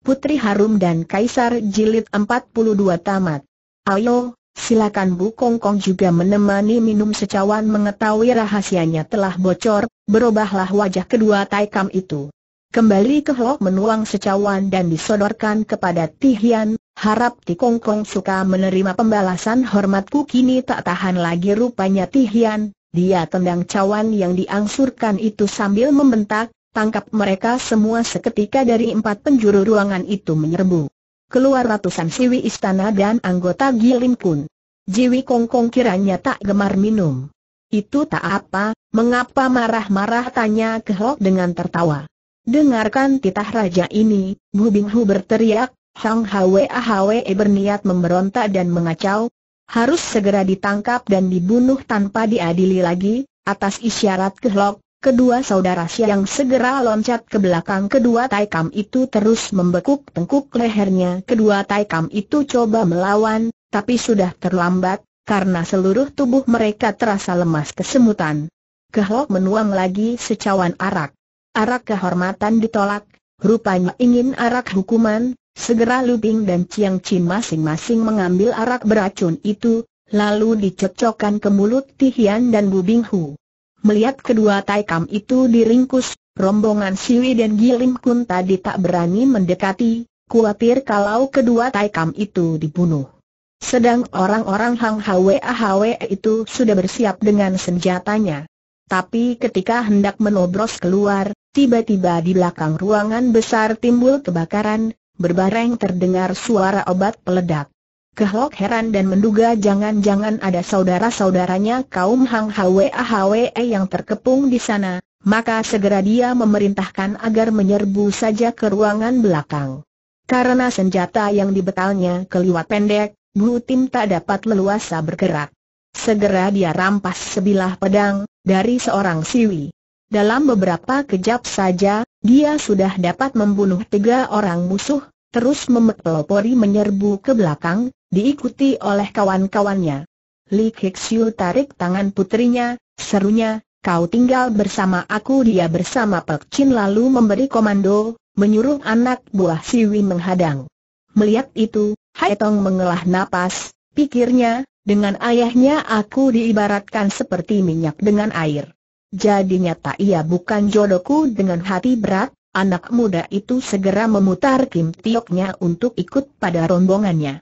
Putri Harum dan Kaisar Jilid 42 tamat. Ayo, silakan Bu Kongkong Kong juga menemani minum secawan mengetahui rahasianya telah bocor, berubahlah wajah kedua Taikam itu. Kembali ke Hlo menuang secawan dan disodorkan kepada Tihian, harap Ti Kong Kong suka menerima pembalasan hormatku kini tak tahan lagi rupanya Tihian, dia tendang cawan yang diangsurkan itu sambil membentak, Tangkap mereka semua seketika dari empat penjuru ruangan itu menyerbu. Keluar ratusan siwi istana dan anggota Gilim Kun. Jiwi kongkong Kong kiranya tak gemar minum. Itu tak apa, mengapa marah-marah tanya ke Hok dengan tertawa. Dengarkan titah raja ini, Bu Binghu berteriak, Hang Hwe Ahwe berniat memberontak dan mengacau, harus segera ditangkap dan dibunuh tanpa diadili lagi, atas isyarat ke Hok, Kedua saudara Siang segera loncat ke belakang kedua Taikam itu terus membekuk tengkuk lehernya. Kedua Taikam itu coba melawan, tapi sudah terlambat, karena seluruh tubuh mereka terasa lemas kesemutan. Kehok menuang lagi secawan arak. Arak kehormatan ditolak, rupanya ingin arak hukuman, segera Lubing dan Ciang Chin masing-masing mengambil arak beracun itu, lalu dicocokkan ke mulut Tihian dan Bubing Hu. Melihat kedua taikam itu diringkus, rombongan Siwi dan Gilim Kun tadi tak berani mendekati, khawatir kalau kedua taikam itu dibunuh. Sedang orang-orang Hang Hwe Ahwe itu sudah bersiap dengan senjatanya. Tapi ketika hendak menobros keluar, tiba-tiba di belakang ruangan besar timbul kebakaran, berbareng terdengar suara obat peledak. Kehlok heran dan menduga jangan-jangan ada saudara-saudaranya kaum Hang Hwe Hwe yang terkepung di sana, maka segera dia memerintahkan agar menyerbu saja ke ruangan belakang. Karena senjata yang dibetalnya keliwat pendek, Bu Tim tak dapat leluasa bergerak. Segera dia rampas sebilah pedang, dari seorang siwi. Dalam beberapa kejap saja, dia sudah dapat membunuh tiga orang musuh, terus memetelopori menyerbu ke belakang, diikuti oleh kawan-kawannya. Li Kixiu tarik tangan putrinya, serunya, kau tinggal bersama aku dia bersama Pek Chin lalu memberi komando, menyuruh anak buah Siwi menghadang. Melihat itu, Hai Tong mengelah napas, pikirnya, dengan ayahnya aku diibaratkan seperti minyak dengan air. Jadi nyata ia bukan jodohku dengan hati berat, anak muda itu segera memutar kim tioknya untuk ikut pada rombongannya.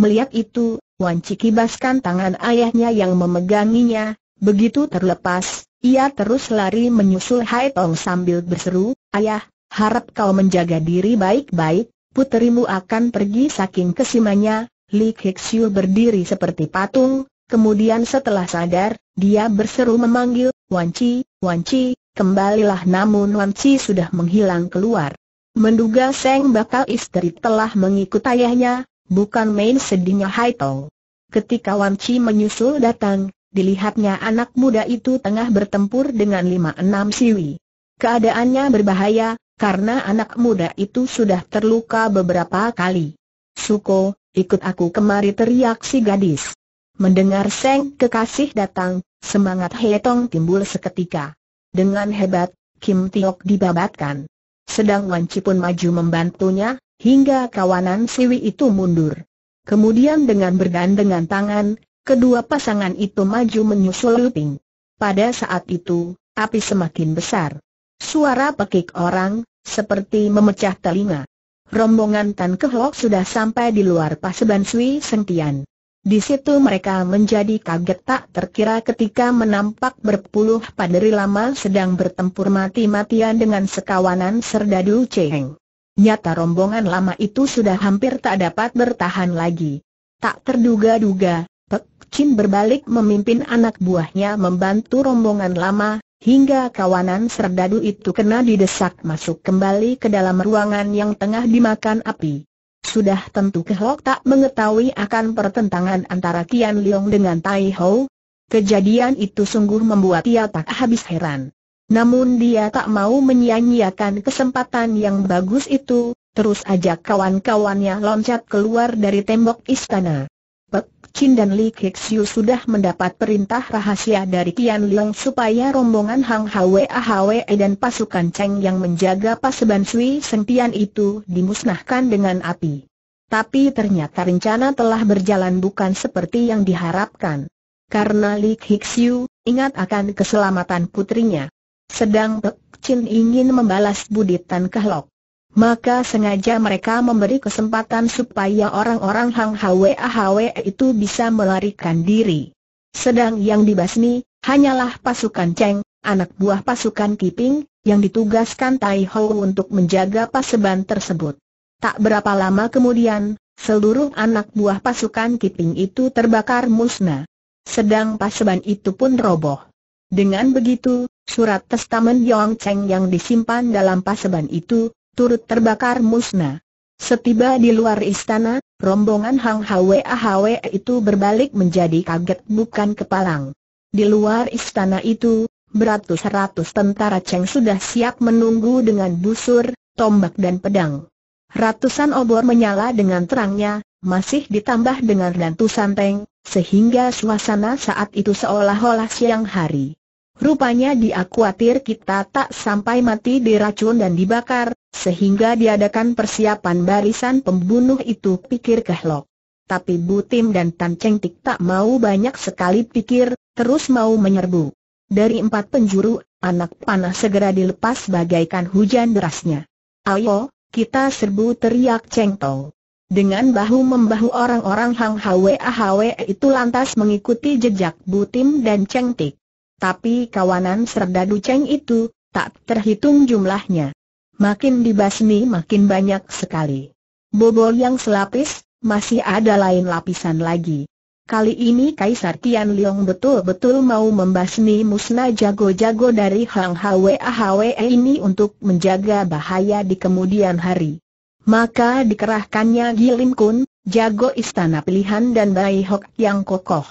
Melihat itu, Wan kibaskan tangan ayahnya yang memeganginya, begitu terlepas, ia terus lari menyusul Hai Tong sambil berseru, Ayah, harap kau menjaga diri baik-baik, puterimu akan pergi saking kesimanya, Li Kixiu berdiri seperti patung, kemudian setelah sadar, dia berseru memanggil, Wan Wan Wanci, kembalilah namun Wan Wanci sudah menghilang keluar. Menduga Seng bakal istri telah mengikut ayahnya, Bukan main sedihnya Hai Tong. Ketika Wan Chi menyusul datang, dilihatnya anak muda itu tengah bertempur dengan lima enam siwi. Keadaannya berbahaya, karena anak muda itu sudah terluka beberapa kali. Suko, ikut aku kemari teriak si gadis. Mendengar Seng kekasih datang, semangat Hetong timbul seketika. Dengan hebat, Kim Tiok dibabatkan. Sedang Wan Chi pun maju membantunya, hingga kawanan Siwi itu mundur. Kemudian dengan bergandengan tangan, kedua pasangan itu maju menyusul Luping. Pada saat itu, api semakin besar. Suara pekik orang, seperti memecah telinga. Rombongan Tan Kehok sudah sampai di luar paseban Sui Sentian. Di situ mereka menjadi kaget tak terkira ketika menampak berpuluh paderi lama sedang bertempur mati-matian dengan sekawanan Serdadu Cheng. Nyata rombongan lama itu sudah hampir tak dapat bertahan lagi. Tak terduga-duga, Pek Chin berbalik memimpin anak buahnya membantu rombongan lama, hingga kawanan serdadu itu kena didesak masuk kembali ke dalam ruangan yang tengah dimakan api. Sudah tentu Kelok tak mengetahui akan pertentangan antara Kian Liong dengan Tai Ho. Kejadian itu sungguh membuat ia tak habis heran. Namun dia tak mau menyia-nyiakan kesempatan yang bagus itu, terus ajak kawan-kawannya loncat keluar dari tembok istana. Pek Chin dan Li Kixiu sudah mendapat perintah rahasia dari Tian Liang supaya rombongan Hang Hwe Hwe dan pasukan Cheng yang menjaga paseban Sui Sentian itu dimusnahkan dengan api. Tapi ternyata rencana telah berjalan bukan seperti yang diharapkan. Karena Li Kixiu ingat akan keselamatan putrinya. Sedang Pek Chin ingin membalas budi Tan Maka sengaja mereka memberi kesempatan supaya orang-orang Hang Hwe Hwe itu bisa melarikan diri. Sedang yang dibasmi, hanyalah pasukan Cheng, anak buah pasukan Kiping, yang ditugaskan Tai Ho untuk menjaga paseban tersebut. Tak berapa lama kemudian, seluruh anak buah pasukan Kiping itu terbakar musnah. Sedang paseban itu pun roboh. Dengan begitu, Surat testamen Yong Cheng yang disimpan dalam paseban itu, turut terbakar musnah. Setiba di luar istana, rombongan Hang Hwe Ahwe itu berbalik menjadi kaget bukan kepalang. Di luar istana itu, beratus-ratus tentara Cheng sudah siap menunggu dengan busur, tombak dan pedang. Ratusan obor menyala dengan terangnya, masih ditambah dengan rantusan teng, sehingga suasana saat itu seolah-olah siang hari. Rupanya dia khawatir kita tak sampai mati diracun dan dibakar, sehingga diadakan persiapan barisan pembunuh itu pikir Kehlok. Tapi Butim dan Tan Cheng Tik tak mau banyak sekali pikir, terus mau menyerbu. Dari empat penjuru, anak panah segera dilepas bagaikan hujan derasnya. Ayo, kita serbu teriak Cheng Tong. Dengan bahu-membahu orang-orang Hang Hwe Ahwe itu lantas mengikuti jejak Butim dan Cheng Tik tapi kawanan serdadu ceng itu, tak terhitung jumlahnya. Makin dibasmi makin banyak sekali. Bobol yang selapis, masih ada lain lapisan lagi. Kali ini Kaisar Tian Liong betul-betul mau membasmi musnah jago-jago dari Hang Hwe Ahwe ini untuk menjaga bahaya di kemudian hari. Maka dikerahkannya Gilim Kun, jago istana pilihan dan Bai Hok yang kokoh.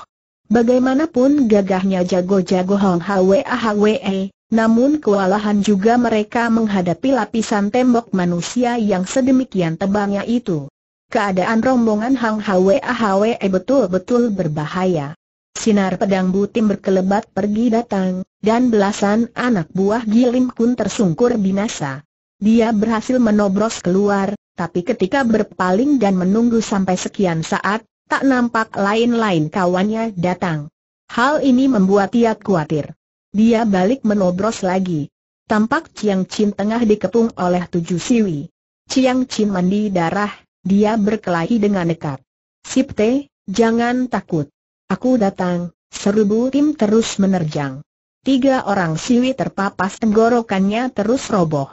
Bagaimanapun gagahnya jago-jago Hong Hwe ah Hwe, eh. namun kewalahan juga mereka menghadapi lapisan tembok manusia yang sedemikian tebalnya itu. Keadaan rombongan Hang Hwe ah Hwe eh, betul-betul berbahaya. Sinar pedang butim berkelebat pergi datang, dan belasan anak buah Gilim Kun tersungkur binasa. Dia berhasil menobros keluar, tapi ketika berpaling dan menunggu sampai sekian saat, tak nampak lain-lain kawannya datang. Hal ini membuat ia khawatir. Dia balik menobros lagi. Tampak Chiang Chin tengah dikepung oleh tujuh siwi. Chiang Chin mandi darah, dia berkelahi dengan nekat. Sipte, jangan takut. Aku datang, Seribu Tim terus menerjang. Tiga orang siwi terpapas tenggorokannya terus roboh.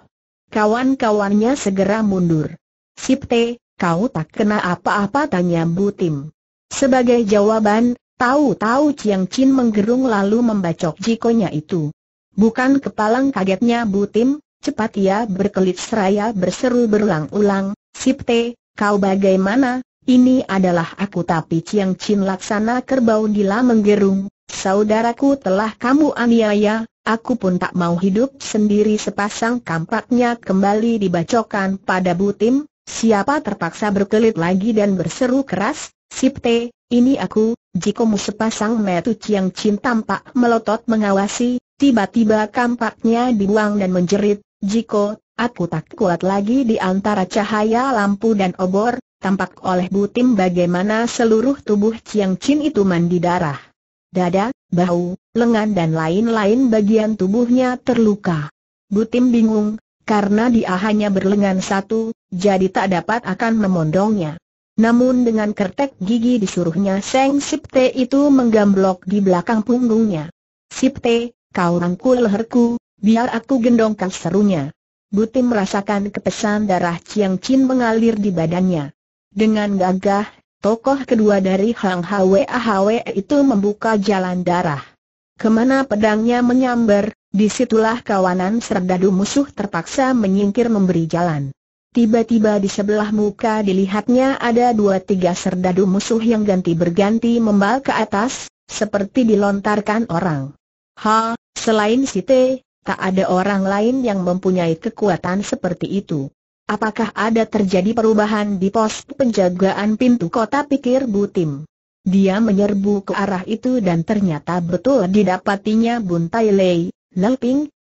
Kawan-kawannya segera mundur. Sipte, Kau tak kena apa-apa tanya Butim. Sebagai jawaban, tahu-tahu Chiang Chin menggerung lalu membacok jikonya itu. Bukan kepalang kagetnya Butim, cepat ia berkelit seraya berseru berulang-ulang, Sipte, kau bagaimana? Ini adalah aku tapi Chiang Chin laksana kerbau gila menggerung, saudaraku telah kamu aniaya, Aku pun tak mau hidup sendiri sepasang kampaknya kembali dibacokan pada Butim, Siapa terpaksa berkelit lagi dan berseru keras, Sipte, ini aku, jikomu sepasang metu Ciang cin tampak melotot mengawasi, tiba-tiba kampaknya dibuang dan menjerit, Jiko, aku tak kuat lagi di antara cahaya lampu dan obor, tampak oleh butim bagaimana seluruh tubuh Ciang cin itu mandi darah. Dada, bahu, lengan dan lain-lain bagian tubuhnya terluka. Butim bingung, karena dia hanya berlengan satu, jadi tak dapat akan memondongnya. Namun dengan kertek gigi disuruhnya Seng Sipte itu menggamblok di belakang punggungnya. Sipte, kau rangkul leherku, biar aku gendongkan serunya. Buti merasakan kepesan darah Chiang Chin mengalir di badannya. Dengan gagah, tokoh kedua dari Hang Hwe Ahwe itu membuka jalan darah. Kemana pedangnya menyambar, disitulah kawanan serdadu musuh terpaksa menyingkir memberi jalan. Tiba-tiba di sebelah muka dilihatnya ada dua tiga serdadu musuh yang ganti berganti membal ke atas, seperti dilontarkan orang. Ha, selain si T, tak ada orang lain yang mempunyai kekuatan seperti itu. Apakah ada terjadi perubahan di pos penjagaan pintu kota pikir Butim? Dia menyerbu ke arah itu dan ternyata betul didapatinya Bun Tai Lei,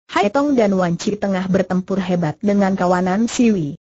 Hai Tong dan Wan Chi tengah bertempur hebat dengan kawanan Siwi.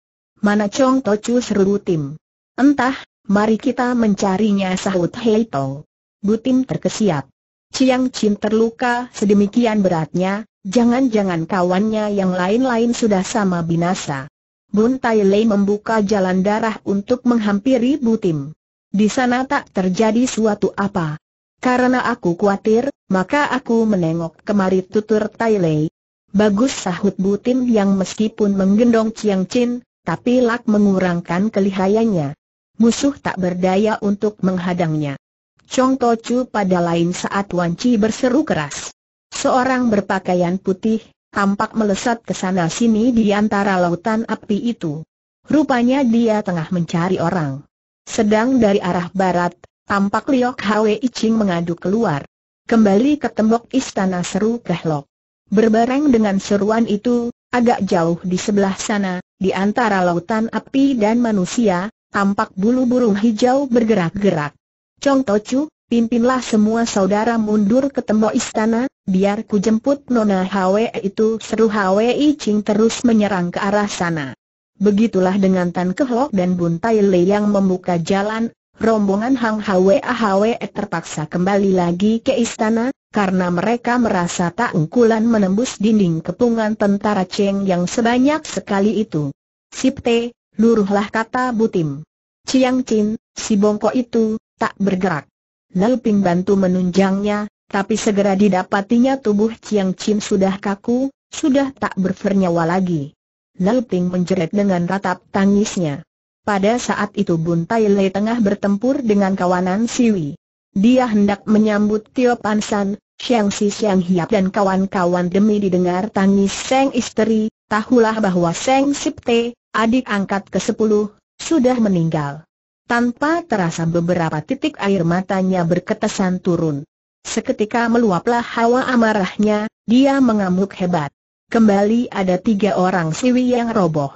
Mana Chong Tocu seru Tim? Entah, mari kita mencarinya sahut Hei Tong. Butim terkesiap. Ciang Chin terluka sedemikian beratnya, jangan-jangan kawannya yang lain-lain sudah sama binasa. Bun Tai Lei membuka jalan darah untuk menghampiri Butim. Di sana tak terjadi suatu apa. Karena aku khawatir, maka aku menengok kemari tutur Tai Lei. Bagus sahut Butim yang meskipun menggendong Ciang Chin, tapi Lak mengurangkan kelihayannya. Musuh tak berdaya untuk menghadangnya. Chong Tochu pada lain saat Wan Chi berseru keras. Seorang berpakaian putih, tampak melesat ke sana-sini di antara lautan api itu. Rupanya dia tengah mencari orang. Sedang dari arah barat, tampak Liok Hwe Iching mengadu keluar. Kembali ke tembok istana seru Kehlok. Berbareng dengan seruan itu, Agak jauh di sebelah sana, di antara lautan api dan manusia, tampak bulu burung hijau bergerak-gerak. Chong Tocu, pimpinlah semua saudara mundur ke tembok istana, biar ku jemput Nona Hwe itu seru Hwe Ching terus menyerang ke arah sana. Begitulah dengan Tan Kehlok dan Bun Tai Le yang membuka jalan, rombongan Hang Hwe Hwe e terpaksa kembali lagi ke istana, karena mereka merasa tak engkulan menembus dinding kepungan tentara Cheng yang sebanyak sekali itu. Sipte, luruhlah kata Butim. Ciang Chin, si bongkok itu, tak bergerak. Lelping bantu menunjangnya, tapi segera didapatinya tubuh Ciang Chin sudah kaku, sudah tak bernyawa lagi. Lelping menjerit dengan ratap tangisnya. Pada saat itu Bun Tai Le tengah bertempur dengan kawanan Siwi. Dia hendak menyambut Tio Pansan, Xiang Si Xiang Hiap dan kawan-kawan demi didengar tangis Seng istri, tahulah bahwa Seng Sipte, adik angkat ke-10, sudah meninggal. Tanpa terasa beberapa titik air matanya berketesan turun. Seketika meluaplah hawa amarahnya, dia mengamuk hebat. Kembali ada tiga orang siwi yang roboh.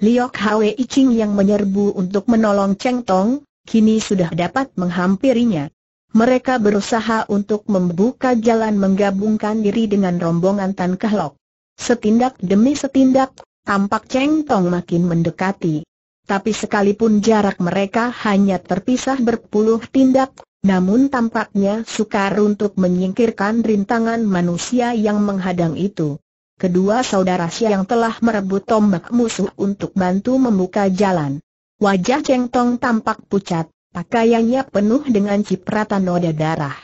Liok Hwe Iching yang menyerbu untuk menolong Cheng Tong, kini sudah dapat menghampirinya mereka berusaha untuk membuka jalan menggabungkan diri dengan rombongan Tan Kehlok. Setindak demi setindak, tampak Cheng Tong makin mendekati. Tapi sekalipun jarak mereka hanya terpisah berpuluh tindak, namun tampaknya sukar untuk menyingkirkan rintangan manusia yang menghadang itu. Kedua saudara yang telah merebut tombak musuh untuk bantu membuka jalan. Wajah Cheng Tong tampak pucat. Pakaiannya penuh dengan cipratan noda darah.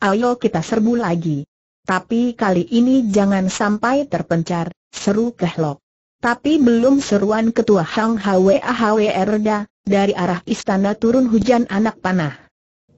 Ayo kita serbu lagi. Tapi kali ini jangan sampai terpencar, seru Kehlok. Tapi belum seruan ketua Hang Hwe Hwe Erda, dari arah istana turun hujan anak panah.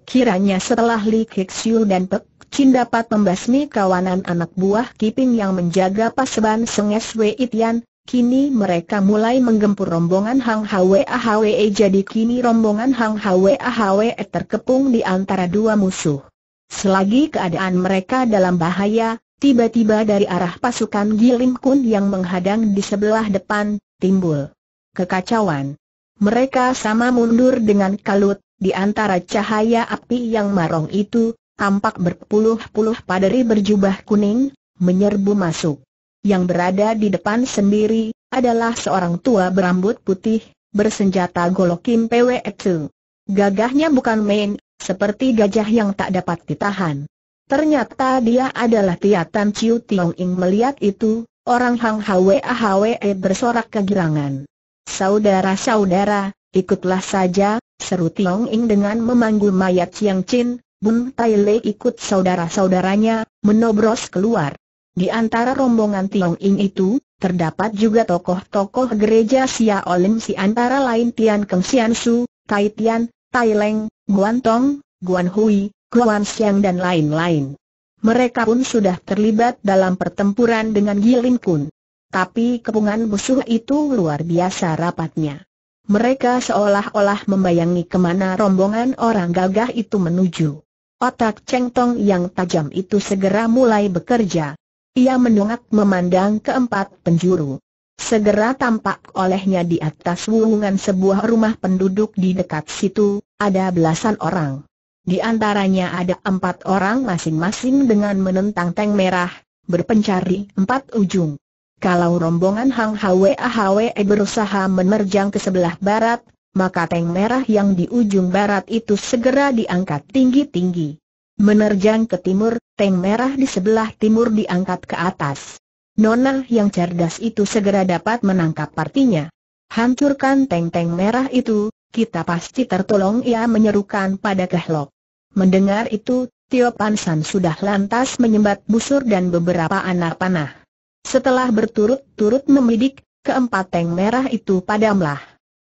Kiranya setelah Li Kixiu dan Pek Chin dapat membasmi kawanan anak buah Kiping yang menjaga pasukan Seng Sway Itian, Kini mereka mulai menggempur rombongan Hang Hwe Ahwe e jadi kini rombongan Hang Hwe Ahwe e terkepung di antara dua musuh. Selagi keadaan mereka dalam bahaya, tiba-tiba dari arah pasukan Gilim Kun yang menghadang di sebelah depan, timbul kekacauan. Mereka sama mundur dengan kalut, di antara cahaya api yang marong itu, tampak berpuluh-puluh paderi berjubah kuning, menyerbu masuk yang berada di depan sendiri, adalah seorang tua berambut putih, bersenjata golok Kim Pwe Tzu. Gagahnya bukan main, seperti gajah yang tak dapat ditahan. Ternyata dia adalah Tiatan Chiu Tiong Ing melihat itu, orang Hang Hwe Hwe e bersorak kegirangan. Saudara-saudara, ikutlah saja, seru Tiong Ing dengan memanggul mayat Chiang Chin, Bun Tai Le ikut saudara-saudaranya, menobros keluar. Di antara rombongan Tiong Ing itu, terdapat juga tokoh-tokoh gereja Sia Olim si antara lain Tian Keng Sian Su, Tai Tian, Tai Leng, Guan Tong, Guan Hui, Guan Xiang dan lain-lain. Mereka pun sudah terlibat dalam pertempuran dengan Gilin Kun. Tapi kepungan musuh itu luar biasa rapatnya. Mereka seolah-olah membayangi kemana rombongan orang gagah itu menuju. Otak Cheng Tong yang tajam itu segera mulai bekerja. Ia mendongak memandang keempat penjuru. Segera tampak olehnya di atas wulungan sebuah rumah penduduk di dekat situ, ada belasan orang. Di antaranya ada empat orang masing-masing dengan menentang tank merah, berpencari empat ujung. Kalau rombongan Hang Hwe Ahwe berusaha menerjang ke sebelah barat, maka tank merah yang di ujung barat itu segera diangkat tinggi-tinggi. Menerjang ke timur, tank merah di sebelah timur diangkat ke atas. Nona yang cerdas itu segera dapat menangkap partinya. Hancurkan tank-tank merah itu, kita pasti tertolong ia menyerukan pada Kehlok. Mendengar itu, Tio Pansan sudah lantas menyembat busur dan beberapa anak panah. Setelah berturut-turut memidik, keempat tank merah itu padamlah.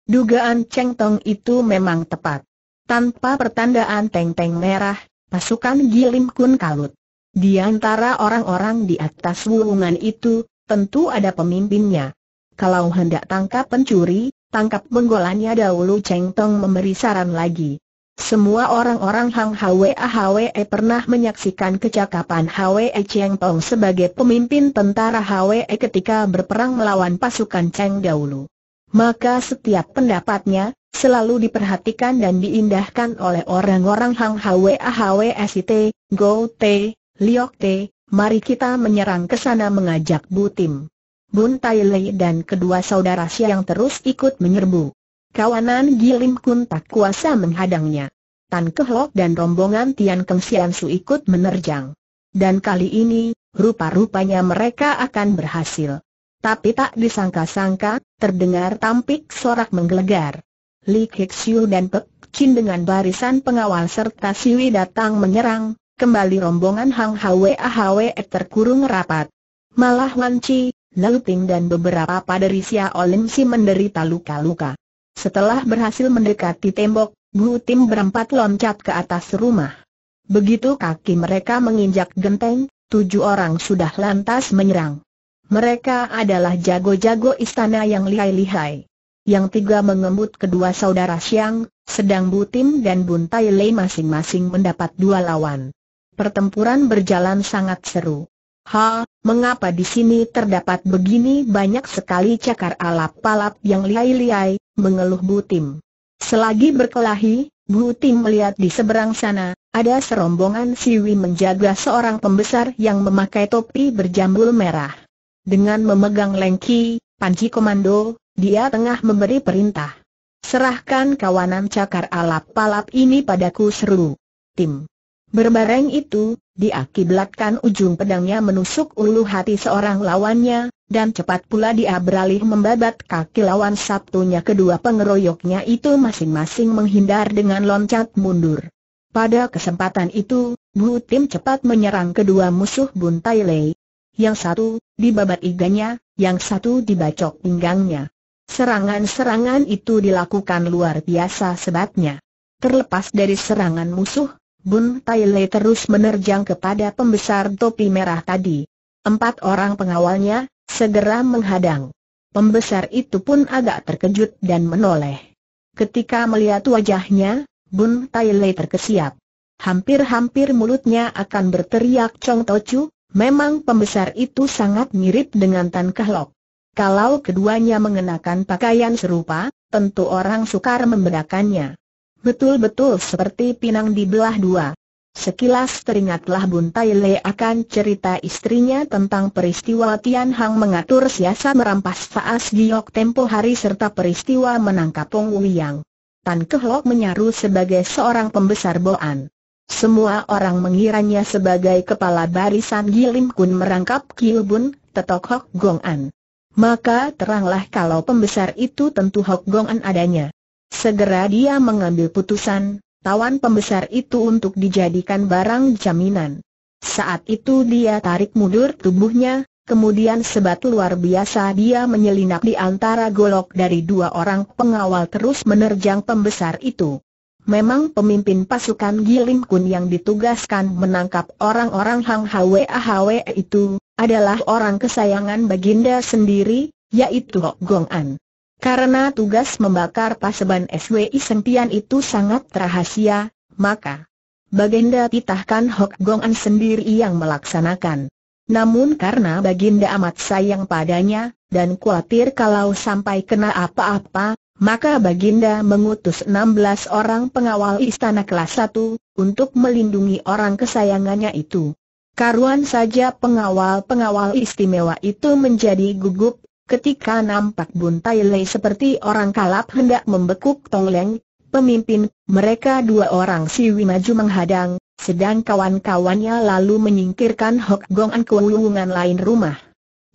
Dugaan Cheng Tong itu memang tepat. Tanpa pertandaan tank-tank merah, pasukan Gilim Kun Kalut. Di antara orang-orang di atas wulungan itu, tentu ada pemimpinnya. Kalau hendak tangkap pencuri, tangkap benggolannya dahulu Cheng Tong memberi saran lagi. Semua orang-orang Hang Hwe Hwe pernah menyaksikan kecakapan Hwe Cheng Tong sebagai pemimpin tentara Hwe ketika berperang melawan pasukan Cheng dahulu maka setiap pendapatnya, selalu diperhatikan dan diindahkan oleh orang-orang Hang Ahwe Sit Go Te, Liok Te, mari kita menyerang ke sana mengajak Bu Tim. Bun Tai Lei dan kedua saudara Siang terus ikut menyerbu. Kawanan Gilim Kun tak kuasa menghadangnya. Tan Kehlok dan rombongan Tian Keng Sian Su ikut menerjang. Dan kali ini, rupa-rupanya mereka akan berhasil. Tapi tak disangka-sangka, terdengar tampik sorak menggelegar. Li Kexiu dan Pek Chin dengan barisan pengawal serta Siwi datang menyerang, kembali rombongan Hang Hwe Ahwe terkurung rapat. Malah Wan Chi, Lau Ting dan beberapa paderi Sia Olim Si menderita luka-luka. Setelah berhasil mendekati tembok, Bu Tim berempat loncat ke atas rumah. Begitu kaki mereka menginjak genteng, tujuh orang sudah lantas menyerang. Mereka adalah jago-jago istana yang lihai-lihai. Yang tiga mengembut kedua saudara Siang, sedang Butim dan Bun Lei masing-masing mendapat dua lawan. Pertempuran berjalan sangat seru. Ha, mengapa di sini terdapat begini banyak sekali cakar alap-alap yang lihai-lihai, mengeluh Butim. Selagi berkelahi, Butim melihat di seberang sana, ada serombongan siwi menjaga seorang pembesar yang memakai topi berjambul merah. Dengan memegang lengki, panci komando, dia tengah memberi perintah. Serahkan kawanan cakar alap palap ini padaku seru. Tim. Berbareng itu, diakibatkan ujung pedangnya menusuk ulu hati seorang lawannya, dan cepat pula dia beralih membabat kaki lawan Sabtunya kedua pengeroyoknya itu masing-masing menghindar dengan loncat mundur. Pada kesempatan itu, Bu Tim cepat menyerang kedua musuh Tai Lei, yang satu di dibabat iganya, yang satu dibacok pinggangnya. Serangan-serangan itu dilakukan luar biasa sebatnya. Terlepas dari serangan musuh, Bun Tai terus menerjang kepada pembesar topi merah tadi. Empat orang pengawalnya segera menghadang. Pembesar itu pun agak terkejut dan menoleh. Ketika melihat wajahnya, Bun Tai Le terkesiap. Hampir-hampir mulutnya akan berteriak Chong Tochu, Memang pembesar itu sangat mirip dengan Tan Kahlok. Kalau keduanya mengenakan pakaian serupa, tentu orang sukar membedakannya. Betul-betul seperti pinang di belah dua. Sekilas teringatlah Bun Tai Le akan cerita istrinya tentang peristiwa Tian Hang mengatur siasa merampas Faas Giok tempo hari serta peristiwa menangkap Pong Wiyang. Tan Kehlok menyaru sebagai seorang pembesar Boan. Semua orang mengiranya sebagai kepala barisan Gilim Kun merangkap Kilbun, Tetok Hok Gong An. Maka teranglah kalau pembesar itu tentu Hok Gong An adanya. Segera dia mengambil putusan, tawan pembesar itu untuk dijadikan barang jaminan. Saat itu dia tarik mundur tubuhnya, kemudian sebat luar biasa dia menyelinap di antara golok dari dua orang pengawal terus menerjang pembesar itu memang pemimpin pasukan Gilim Kun yang ditugaskan menangkap orang-orang Hang Hwe Ahwe itu, adalah orang kesayangan Baginda sendiri, yaitu Hok Gong An. Karena tugas membakar paseban SWI Sentian itu sangat rahasia, maka Baginda titahkan Hok Gong An sendiri yang melaksanakan. Namun karena Baginda amat sayang padanya, dan khawatir kalau sampai kena apa-apa, maka Baginda mengutus 16 orang pengawal istana kelas 1, untuk melindungi orang kesayangannya itu. Karuan saja pengawal-pengawal istimewa itu menjadi gugup, ketika nampak Tai Lei seperti orang kalap hendak membekuk Tong Leng. pemimpin, mereka dua orang siwi maju menghadang, sedang kawan-kawannya lalu menyingkirkan Hok Gong An ke lain rumah.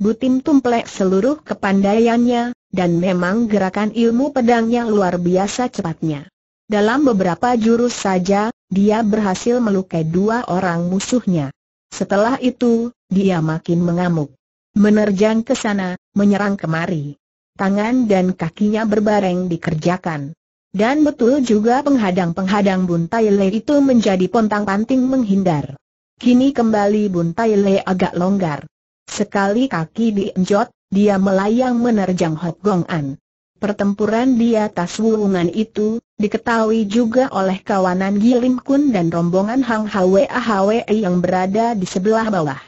Butim tumplek seluruh kepandaiannya, dan memang gerakan ilmu pedangnya luar biasa cepatnya. Dalam beberapa jurus saja, dia berhasil melukai dua orang musuhnya. Setelah itu, dia makin mengamuk. Menerjang ke sana, menyerang kemari. Tangan dan kakinya berbareng dikerjakan. Dan betul juga penghadang-penghadang Buntai Le itu menjadi pontang-panting menghindar. Kini kembali Buntai Le agak longgar. Sekali kaki dienjot, dia melayang menerjang Hok Gong An. Pertempuran di atas wulungan itu, diketahui juga oleh kawanan Gilim Kun dan rombongan Hang Hwe ah Hwe yang berada di sebelah bawah.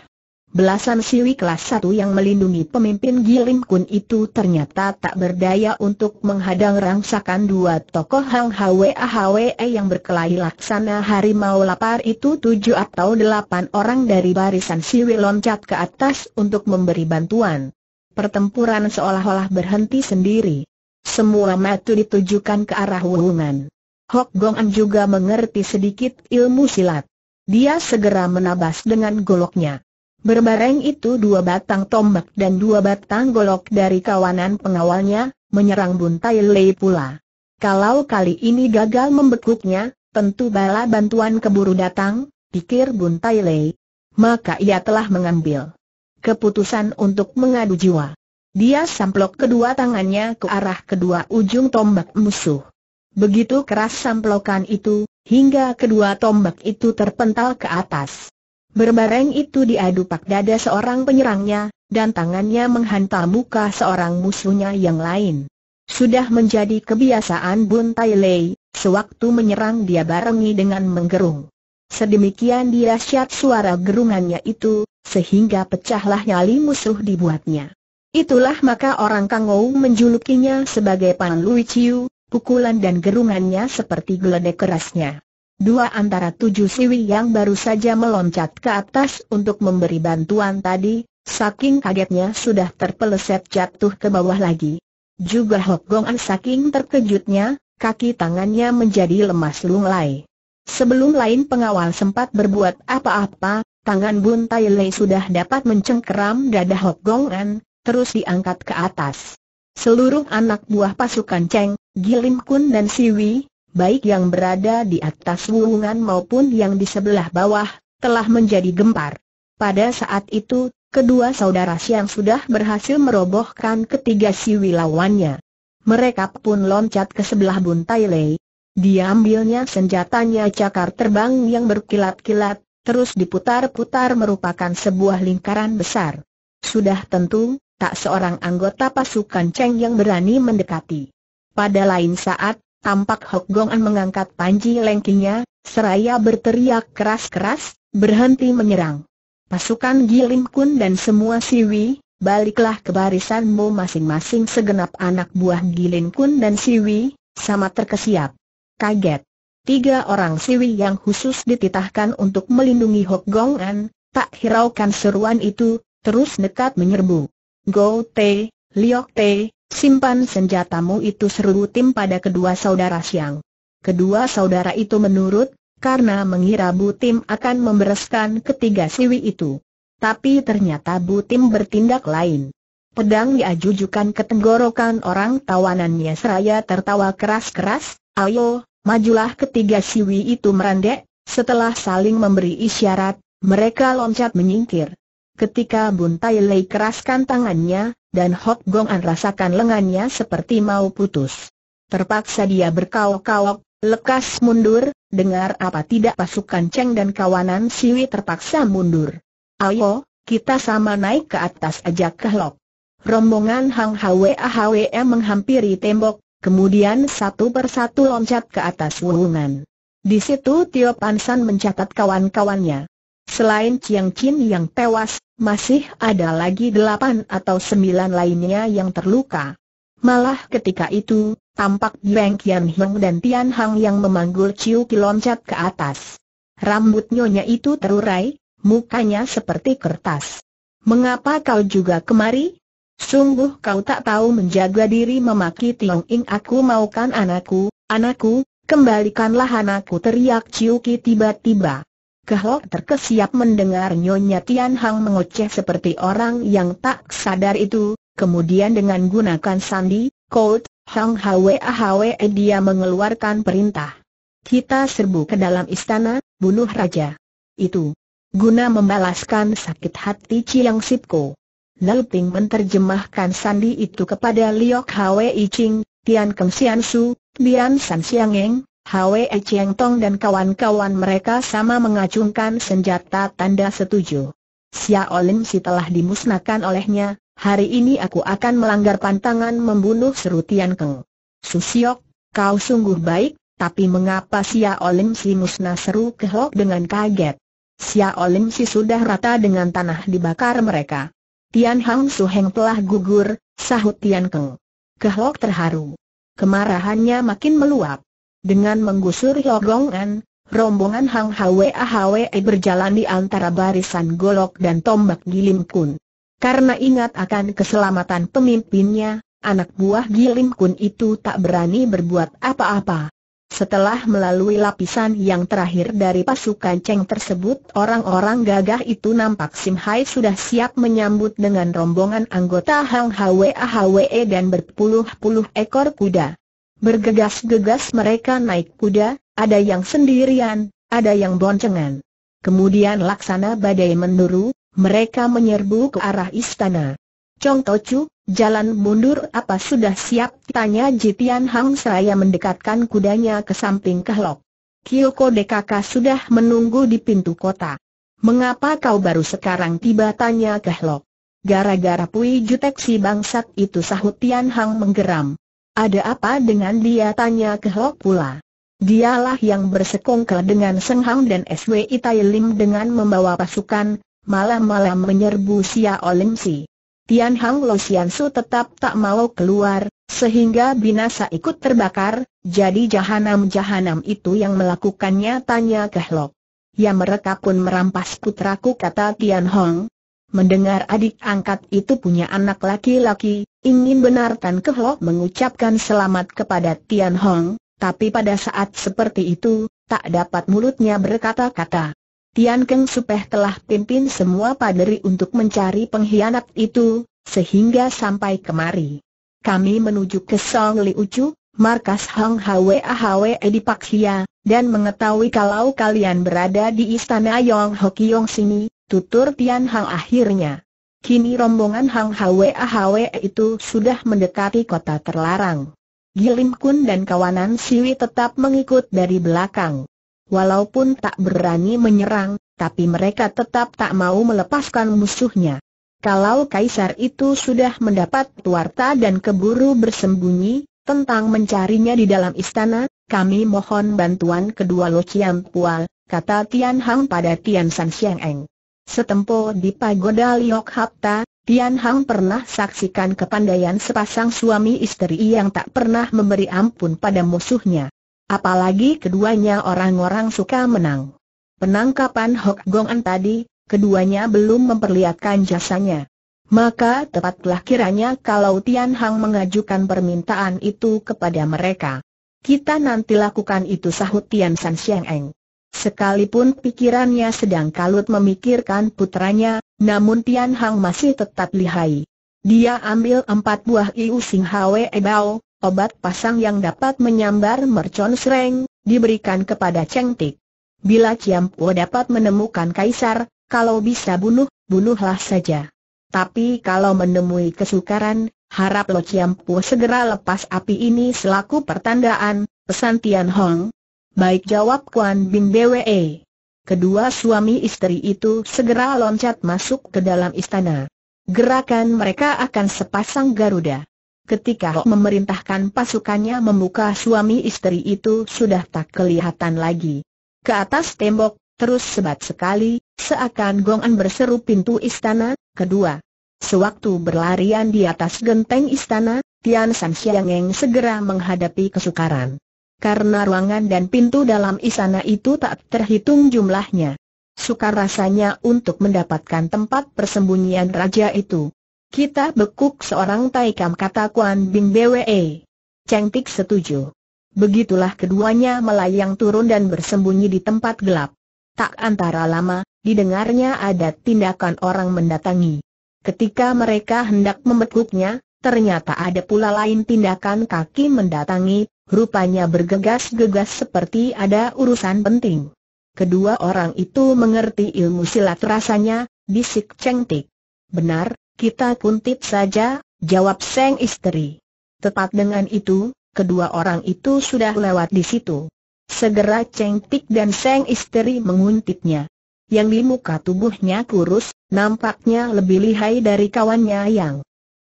Belasan siwi kelas satu yang melindungi pemimpin Gilim Kun itu ternyata tak berdaya untuk menghadang rangsakan dua tokoh Hang Hwe ah Hwe yang berkelahi laksana harimau lapar itu tujuh atau delapan orang dari barisan siwi loncat ke atas untuk memberi bantuan pertempuran seolah-olah berhenti sendiri. Semua mata ditujukan ke arah hubungan. Hok Gong An juga mengerti sedikit ilmu silat. Dia segera menabas dengan goloknya. Berbareng itu dua batang tombak dan dua batang golok dari kawanan pengawalnya, menyerang Buntai Lei pula. Kalau kali ini gagal membekuknya, tentu bala bantuan keburu datang, pikir Buntai Lei. Maka ia telah mengambil keputusan untuk mengadu jiwa. Dia samplok kedua tangannya ke arah kedua ujung tombak musuh. Begitu keras samplokan itu, hingga kedua tombak itu terpental ke atas. Berbareng itu diadu pak dada seorang penyerangnya, dan tangannya menghantam muka seorang musuhnya yang lain. Sudah menjadi kebiasaan Bun Tai Lei, sewaktu menyerang dia barengi dengan menggerung. Sedemikian dirasyat suara gerungannya itu, sehingga pecahlah nyali musuh dibuatnya. Itulah maka orang Kangou menjulukinya sebagai Pan Lui Chiu, pukulan dan gerungannya seperti geledek kerasnya. Dua antara tujuh siwi yang baru saja meloncat ke atas untuk memberi bantuan tadi, saking kagetnya sudah terpeleset jatuh ke bawah lagi. Juga Hok Gong An saking terkejutnya, kaki tangannya menjadi lemas lunglai. Sebelum lain pengawal sempat berbuat apa-apa, tangan Bun Tai Lei sudah dapat mencengkeram dada Hok Gong An, terus diangkat ke atas. Seluruh anak buah pasukan Cheng, Gilim Kun dan Siwi, baik yang berada di atas wuungan maupun yang di sebelah bawah, telah menjadi gempar. Pada saat itu, kedua saudara Siang sudah berhasil merobohkan ketiga Siwi lawannya. Mereka pun loncat ke sebelah Bun Tai Lei, Diambilnya senjatanya cakar terbang yang berkilat-kilat, terus diputar-putar merupakan sebuah lingkaran besar. Sudah tentu, tak seorang anggota pasukan Cheng yang berani mendekati. Pada lain saat, tampak Hok Gong An mengangkat panji lengkingnya, seraya berteriak keras-keras, berhenti menyerang. Pasukan Gilim Kun dan semua Siwi, baliklah ke barisanmu masing-masing segenap anak buah Gilim Kun dan Siwi, sama terkesiap kaget. Tiga orang siwi yang khusus dititahkan untuk melindungi Hok Gong An, tak hiraukan seruan itu, terus nekat menyerbu. Go Te, Liok Te, simpan senjatamu itu seru tim pada kedua saudara Siang. Kedua saudara itu menurut, karena mengira Bu Tim akan membereskan ketiga siwi itu. Tapi ternyata Bu Tim bertindak lain. Pedang diajujukan ke tenggorokan orang tawanannya seraya tertawa keras-keras, Ayo, majulah ketiga siwi itu merendek, setelah saling memberi isyarat, mereka loncat menyingkir. Ketika Bun Tai Lei keraskan tangannya, dan Hok Gong An rasakan lengannya seperti mau putus. Terpaksa dia berkawok-kawok, lekas mundur, dengar apa tidak pasukan Cheng dan kawanan Siwi terpaksa mundur. Ayo, kita sama naik ke atas ajak ke Lok. Rombongan Hang Hwa Hwa menghampiri tembok, Kemudian satu persatu loncat ke atas wuhungan. Di situ Tio Pansan mencatat kawan-kawannya. Selain Chiang Chin yang tewas, masih ada lagi delapan atau sembilan lainnya yang terluka. Malah ketika itu, tampak Beng Kian Hong dan Tian Hang yang memanggul Chiu Ki loncat ke atas. Rambut nyonya itu terurai, mukanya seperti kertas. Mengapa kau juga kemari? Sungguh kau tak tahu menjaga diri memaki Tiong Ing aku maukan anakku, anakku, kembalikanlah anakku teriak Ciuki tiba-tiba. Kehok terkesiap mendengar Nyonya Tian Hang mengoceh seperti orang yang tak sadar itu, kemudian dengan gunakan sandi, Colt, Hang Hwe Hwe dia mengeluarkan perintah. Kita serbu ke dalam istana, bunuh raja. Itu. Guna membalaskan sakit hati Chiang Sipko. Nelping menerjemahkan sandi itu kepada Liok Hwe Ching, Tian Keng Sian Su, Lian San Siang Eng, Hwe Cheng Tong dan kawan-kawan mereka sama mengacungkan senjata tanda setuju. Xiao Olim Si telah dimusnahkan olehnya, hari ini aku akan melanggar pantangan membunuh seru Tian Keng. Susiok, kau sungguh baik, tapi mengapa Xiao Olim Si musnah seru Kehok dengan kaget? Xiao Olim Si sudah rata dengan tanah dibakar mereka. Tian Hang Suheng telah gugur, sahut Tian Keng. Kehlok terharu. Kemarahannya makin meluap. Dengan menggusur logongan, rombongan Hang Hwe Hwe e berjalan di antara barisan golok dan tombak Gilim Kun. Karena ingat akan keselamatan pemimpinnya, anak buah Gilim Kun itu tak berani berbuat apa-apa. Setelah melalui lapisan yang terakhir dari pasukan Cheng tersebut orang-orang gagah itu nampak Sim Hai sudah siap menyambut dengan rombongan anggota Hang Hwe Hwe dan berpuluh-puluh ekor kuda. Bergegas-gegas mereka naik kuda, ada yang sendirian, ada yang boncengan. Kemudian laksana badai menduru, mereka menyerbu ke arah istana. Chong Tochu, Jalan mundur apa sudah siap? Tanya Jitian Hang seraya mendekatkan kudanya ke samping kehlok. Kyoko Dekaka sudah menunggu di pintu kota. Mengapa kau baru sekarang tiba? Tanya kehlok. Gara-gara Pui Jutek si bangsat itu sahut Tian Hang menggeram. Ada apa dengan dia tanya Kehlok pula. Dialah yang bersekongkel dengan Seng Hang dan SWI Tai Lim dengan membawa pasukan, malam-malam menyerbu Sia Olim Si. Tian Hang Lo Sian Su tetap tak mau keluar, sehingga binasa ikut terbakar, jadi jahanam-jahanam itu yang melakukannya tanya Kehlok. Ya mereka pun merampas putraku kata Tian Hong. Mendengar adik angkat itu punya anak laki-laki, ingin benarkan Kehlok mengucapkan selamat kepada Tian Hong, tapi pada saat seperti itu, tak dapat mulutnya berkata-kata. Tian Keng Supeh telah pimpin semua paderi untuk mencari pengkhianat itu, sehingga sampai kemari. Kami menuju ke Song Li Ucu, markas Hang Hwe Ahwe di Paksia, dan mengetahui kalau kalian berada di istana Yong Kiong sini, tutur Tian Hang akhirnya. Kini rombongan Hang Hwe Ahwe itu sudah mendekati kota terlarang. Gilim Kun dan kawanan Siwi tetap mengikut dari belakang. Walaupun tak berani menyerang, tapi mereka tetap tak mau melepaskan musuhnya. Kalau kaisar itu sudah mendapat warta dan keburu bersembunyi, tentang mencarinya di dalam istana, kami mohon bantuan kedua Lo Chiam Pual, kata Tian Hang pada Tian San Xiang Eng. Setempo di pagoda Liok Hapta, Tian Hang pernah saksikan kepandaian sepasang suami istri yang tak pernah memberi ampun pada musuhnya. Apalagi keduanya orang-orang suka menang. Penangkapan Hok Gongan tadi, keduanya belum memperlihatkan jasanya. Maka tepatlah kiranya kalau Tian Hang mengajukan permintaan itu kepada mereka. Kita nanti lakukan itu sahut Tian San Xiang Eng. Sekalipun pikirannya sedang kalut memikirkan putranya, namun Tian Hang masih tetap lihai. Dia ambil empat buah Iu Sing Hwe Bao, obat pasang yang dapat menyambar mercon sereng, diberikan kepada Cheng Tik. Bila Chiam Po dapat menemukan Kaisar, kalau bisa bunuh, bunuhlah saja. Tapi kalau menemui kesukaran, harap Lo Chiam Po segera lepas api ini selaku pertandaan, pesan Tian Hong. Baik jawab Kuan Bing Bwe. Kedua suami istri itu segera loncat masuk ke dalam istana. Gerakan mereka akan sepasang Garuda. Ketika Hok memerintahkan pasukannya membuka suami istri itu sudah tak kelihatan lagi. Ke atas tembok, terus sebat sekali, seakan gongan berseru pintu istana, kedua. Sewaktu berlarian di atas genteng istana, Tian San Xiangeng segera menghadapi kesukaran. Karena ruangan dan pintu dalam istana itu tak terhitung jumlahnya. Sukar rasanya untuk mendapatkan tempat persembunyian raja itu. Kita bekuk seorang taikam kata Kuan Bing Bwe. Cheng Tik setuju. Begitulah keduanya melayang turun dan bersembunyi di tempat gelap. Tak antara lama, didengarnya ada tindakan orang mendatangi. Ketika mereka hendak membekuknya, ternyata ada pula lain tindakan kaki mendatangi, rupanya bergegas-gegas seperti ada urusan penting. Kedua orang itu mengerti ilmu silat rasanya, bisik Cheng Tik. Benar, kita kuntip saja, jawab Seng istri. Tepat dengan itu, kedua orang itu sudah lewat di situ. Segera Cheng Tik dan Seng istri menguntitnya. Yang di muka tubuhnya kurus, nampaknya lebih lihai dari kawannya yang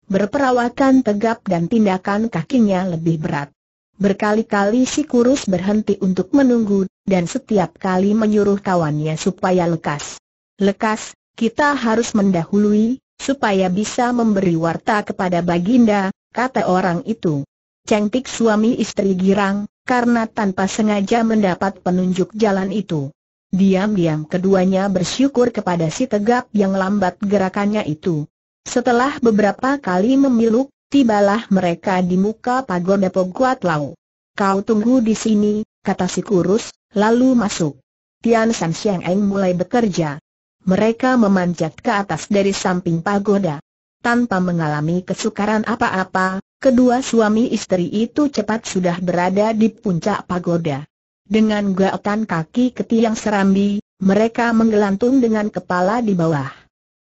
berperawakan tegap dan tindakan kakinya lebih berat. Berkali-kali si kurus berhenti untuk menunggu, dan setiap kali menyuruh kawannya supaya lekas. Lekas, kita harus mendahului, supaya bisa memberi warta kepada Baginda, kata orang itu. Cengtik suami istri girang, karena tanpa sengaja mendapat penunjuk jalan itu. Diam-diam keduanya bersyukur kepada si tegap yang lambat gerakannya itu. Setelah beberapa kali memiluk, tibalah mereka di muka pagoda Poguat Lau. Kau tunggu di sini, kata si kurus, lalu masuk. Tian San Xiang Eng mulai bekerja mereka memanjat ke atas dari samping pagoda. Tanpa mengalami kesukaran apa-apa, kedua suami istri itu cepat sudah berada di puncak pagoda. Dengan gaetan kaki ketiang serambi, mereka menggelantung dengan kepala di bawah.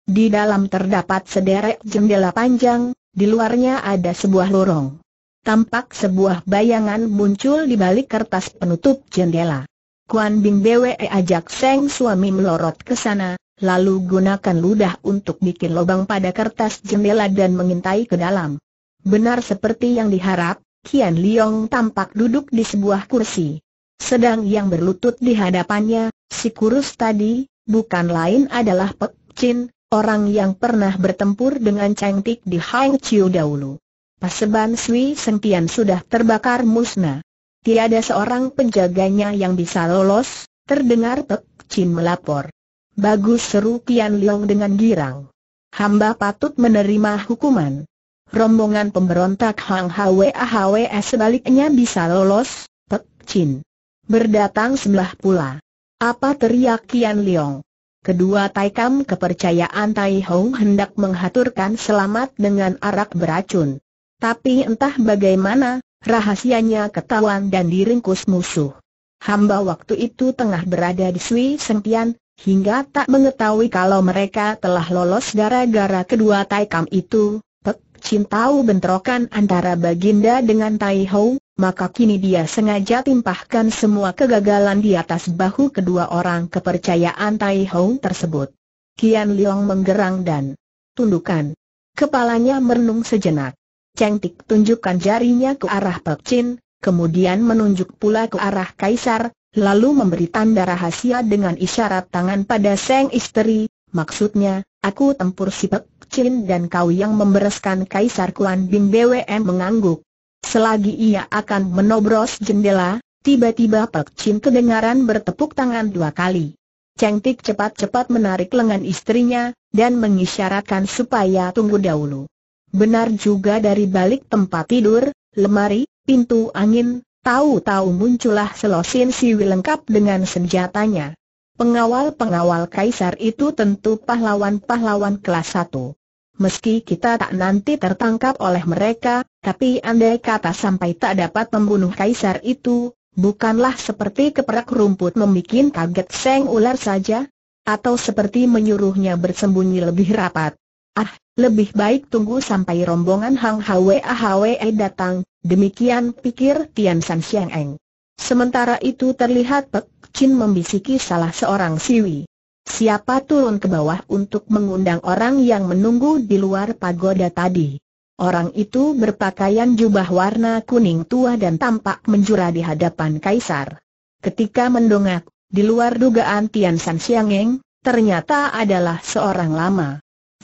Di dalam terdapat sederet jendela panjang, di luarnya ada sebuah lorong. Tampak sebuah bayangan muncul di balik kertas penutup jendela. Kuan Bing Bwe ajak Seng suami melorot ke sana, lalu gunakan ludah untuk bikin lubang pada kertas jendela dan mengintai ke dalam. Benar seperti yang diharap, Kian Liong tampak duduk di sebuah kursi. Sedang yang berlutut di hadapannya, si kurus tadi, bukan lain adalah Pek Chin, orang yang pernah bertempur dengan Cheng Tik di Hang Chiu dahulu. Paseban Sui Sentian sudah terbakar musnah. Tiada seorang penjaganya yang bisa lolos, terdengar Pek Chin melapor. Bagus seru Kian Leong dengan girang. Hamba patut menerima hukuman. Rombongan pemberontak Hang Hwe Hwa sebaliknya bisa lolos, Pek Chin. Berdatang sebelah pula. Apa teriak Kian Leong? Kedua Taikam kepercayaan Tai Hong hendak menghaturkan selamat dengan arak beracun. Tapi entah bagaimana, rahasianya ketahuan dan diringkus musuh. Hamba waktu itu tengah berada di Sui Sentian, hingga tak mengetahui kalau mereka telah lolos gara-gara kedua taikam itu. Pek Chin tahu bentrokan antara Baginda dengan Tai Hou, maka kini dia sengaja timpahkan semua kegagalan di atas bahu kedua orang kepercayaan Tai Hou tersebut. Kian Liong menggerang dan tundukan. Kepalanya merenung sejenak. Cheng Tik tunjukkan jarinya ke arah Pek Chin, kemudian menunjuk pula ke arah Kaisar, lalu memberi tanda rahasia dengan isyarat tangan pada Seng istri, maksudnya, aku tempur si Pek Chin dan kau yang membereskan Kaisar Kuan Bing BWM mengangguk. Selagi ia akan menobros jendela, tiba-tiba Pek Chin kedengaran bertepuk tangan dua kali. Ceng Tik cepat-cepat menarik lengan istrinya, dan mengisyaratkan supaya tunggu dahulu. Benar juga dari balik tempat tidur, lemari, pintu angin, Tahu-tahu muncullah selosin Siwi lengkap dengan senjatanya. Pengawal-pengawal kaisar itu tentu pahlawan-pahlawan kelas satu. Meski kita tak nanti tertangkap oleh mereka, tapi andai kata sampai tak dapat membunuh kaisar itu, bukanlah seperti keperak rumput membuat kaget seng ular saja, atau seperti menyuruhnya bersembunyi lebih rapat. Ah, lebih baik tunggu sampai rombongan Hang Hwe Hwe datang, demikian pikir Tian San Xiang Eng. Sementara itu terlihat Pek Chin membisiki salah seorang siwi. Siapa turun ke bawah untuk mengundang orang yang menunggu di luar pagoda tadi? Orang itu berpakaian jubah warna kuning tua dan tampak menjura di hadapan kaisar. Ketika mendongak, di luar dugaan Tian San Xiang Eng, ternyata adalah seorang lama.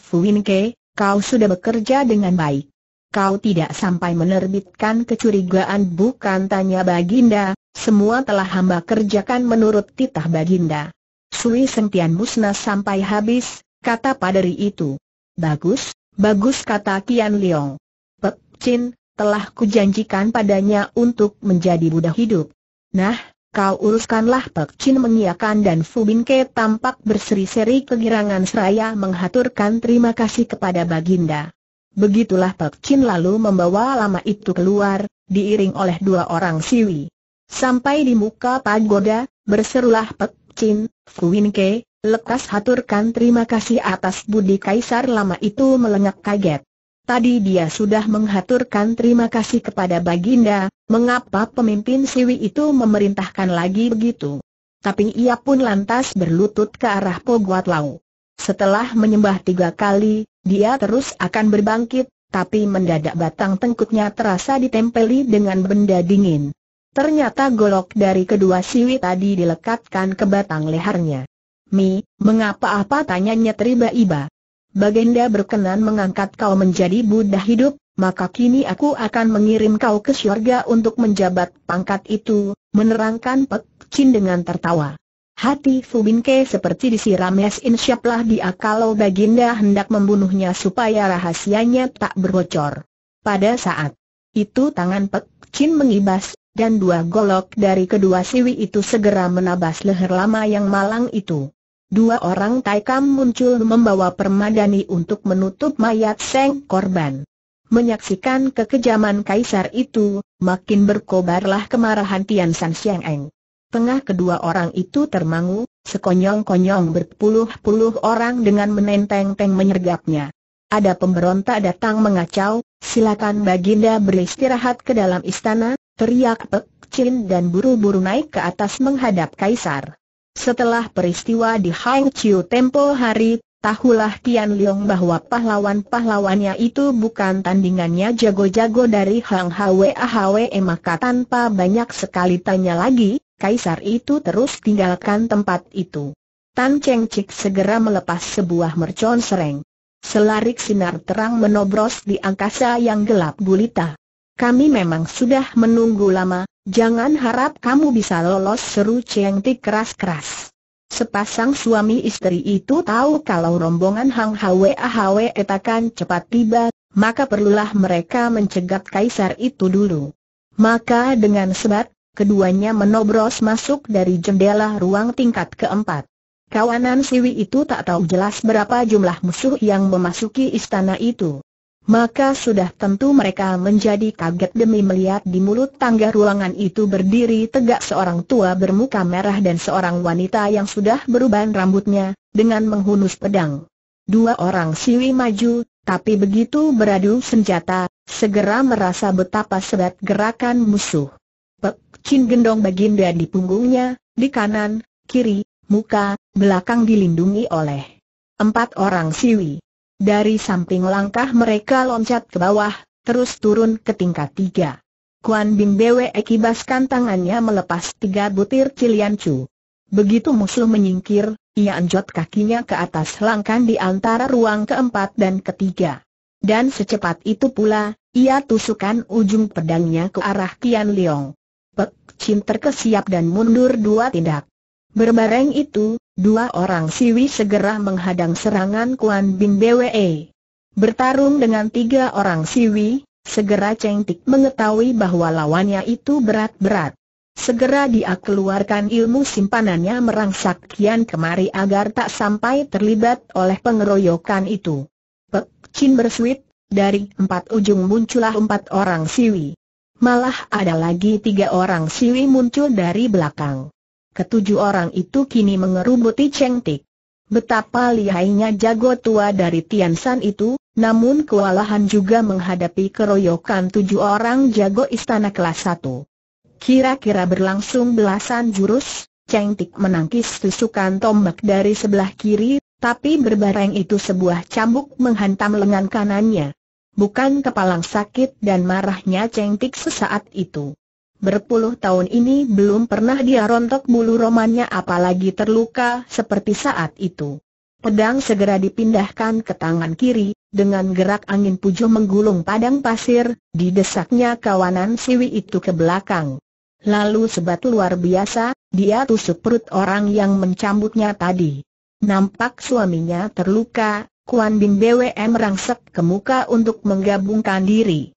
Fu Ke, kau sudah bekerja dengan baik. Kau tidak sampai menerbitkan kecurigaan bukan tanya Baginda, semua telah hamba kerjakan menurut titah Baginda. Sui sentian musnah sampai habis, kata paderi itu. Bagus, bagus kata Kian Leong. Pek Chin, telah kujanjikan padanya untuk menjadi budak hidup. Nah, kau uruskanlah Pek Chin mengiakan dan Fu Bin Ke tampak berseri-seri kegirangan seraya menghaturkan terima kasih kepada Baginda. Begitulah Pek Chin lalu membawa lama itu keluar, diiring oleh dua orang siwi. Sampai di muka pagoda, berserulah Pek Chin, Fu Bin Ke, lekas haturkan terima kasih atas budi kaisar lama itu melengak kaget. Tadi dia sudah menghaturkan terima kasih kepada Baginda, mengapa pemimpin Siwi itu memerintahkan lagi begitu. Tapi ia pun lantas berlutut ke arah Poguat Lau. Setelah menyembah tiga kali, dia terus akan berbangkit, tapi mendadak batang tengkuknya terasa ditempeli dengan benda dingin. Ternyata golok dari kedua Siwi tadi dilekatkan ke batang lehernya. Mi, mengapa apa Tanyanya teriba Iba? Bagenda berkenan mengangkat kau menjadi Buddha hidup, maka kini aku akan mengirim kau ke syurga untuk menjabat pangkat itu, menerangkan Pek Chin dengan tertawa. Hati Fubinke seperti disiram es insyaplah dia kalau Baginda hendak membunuhnya supaya rahasianya tak berbocor. Pada saat itu tangan Pek Chin mengibas, dan dua golok dari kedua siwi itu segera menabas leher lama yang malang itu dua orang Taikam muncul membawa permadani untuk menutup mayat Seng korban. Menyaksikan kekejaman kaisar itu, makin berkobarlah kemarahan Tian San Xiang Eng. Tengah kedua orang itu termangu, sekonyong-konyong berpuluh-puluh orang dengan menenteng-teng menyergapnya. Ada pemberontak datang mengacau, silakan baginda beristirahat ke dalam istana, teriak Pek Chin dan buru-buru naik ke atas menghadap kaisar. Setelah peristiwa di Hangzhou tempo hari, tahulah Tian Liang bahwa pahlawan-pahlawannya itu bukan tandingannya jago-jago dari Hang Hwe Ahwe. maka tanpa banyak sekali tanya lagi, Kaisar itu terus tinggalkan tempat itu. Tan Cheng Chik segera melepas sebuah mercon sereng. Selarik sinar terang menobros di angkasa yang gelap gulita. Kami memang sudah menunggu lama, jangan harap kamu bisa lolos seru Cheng Ti keras-keras. Sepasang suami istri itu tahu kalau rombongan Hang Hwe Hwe etakan cepat tiba, maka perlulah mereka mencegat kaisar itu dulu. Maka dengan sebat, keduanya menobros masuk dari jendela ruang tingkat keempat. Kawanan Siwi itu tak tahu jelas berapa jumlah musuh yang memasuki istana itu maka sudah tentu mereka menjadi kaget demi melihat di mulut tangga ruangan itu berdiri tegak seorang tua bermuka merah dan seorang wanita yang sudah beruban rambutnya, dengan menghunus pedang. Dua orang siwi maju, tapi begitu beradu senjata, segera merasa betapa sebat gerakan musuh. Pek gendong baginda di punggungnya, di kanan, kiri, muka, belakang dilindungi oleh empat orang siwi. Dari samping langkah mereka loncat ke bawah, terus turun ke tingkat tiga. Kuan Bing Bwe kibaskan tangannya melepas tiga butir cilian cu. Begitu musuh menyingkir, ia anjot kakinya ke atas langkan di antara ruang keempat dan ketiga. Dan secepat itu pula, ia tusukan ujung pedangnya ke arah Kian Leong. Pek Chin terkesiap dan mundur dua tindak. Berbareng itu, dua orang Siwi segera menghadang serangan Kuan Bin Bwe. Bertarung dengan tiga orang Siwi, segera Cheng Tik mengetahui bahwa lawannya itu berat-berat. Segera dia keluarkan ilmu simpanannya merangsak kian kemari agar tak sampai terlibat oleh pengeroyokan itu. Pek Chin bersuit, dari empat ujung muncullah empat orang Siwi. Malah ada lagi tiga orang Siwi muncul dari belakang ketujuh orang itu kini mengerubuti Cheng Tik. Betapa lihainya jago tua dari Tian San itu, namun kewalahan juga menghadapi keroyokan tujuh orang jago istana kelas satu. Kira-kira berlangsung belasan jurus, Cheng Tik menangkis tusukan tombak dari sebelah kiri, tapi berbareng itu sebuah cambuk menghantam lengan kanannya. Bukan kepalang sakit dan marahnya Cheng Tik sesaat itu. Berpuluh tahun ini belum pernah dia rontok bulu romannya apalagi terluka seperti saat itu. Pedang segera dipindahkan ke tangan kiri, dengan gerak angin pujuh menggulung padang pasir, didesaknya kawanan siwi itu ke belakang. Lalu sebat luar biasa, dia tusuk perut orang yang mencambuknya tadi. Nampak suaminya terluka, Kuan Bing BWM rangsek ke muka untuk menggabungkan diri.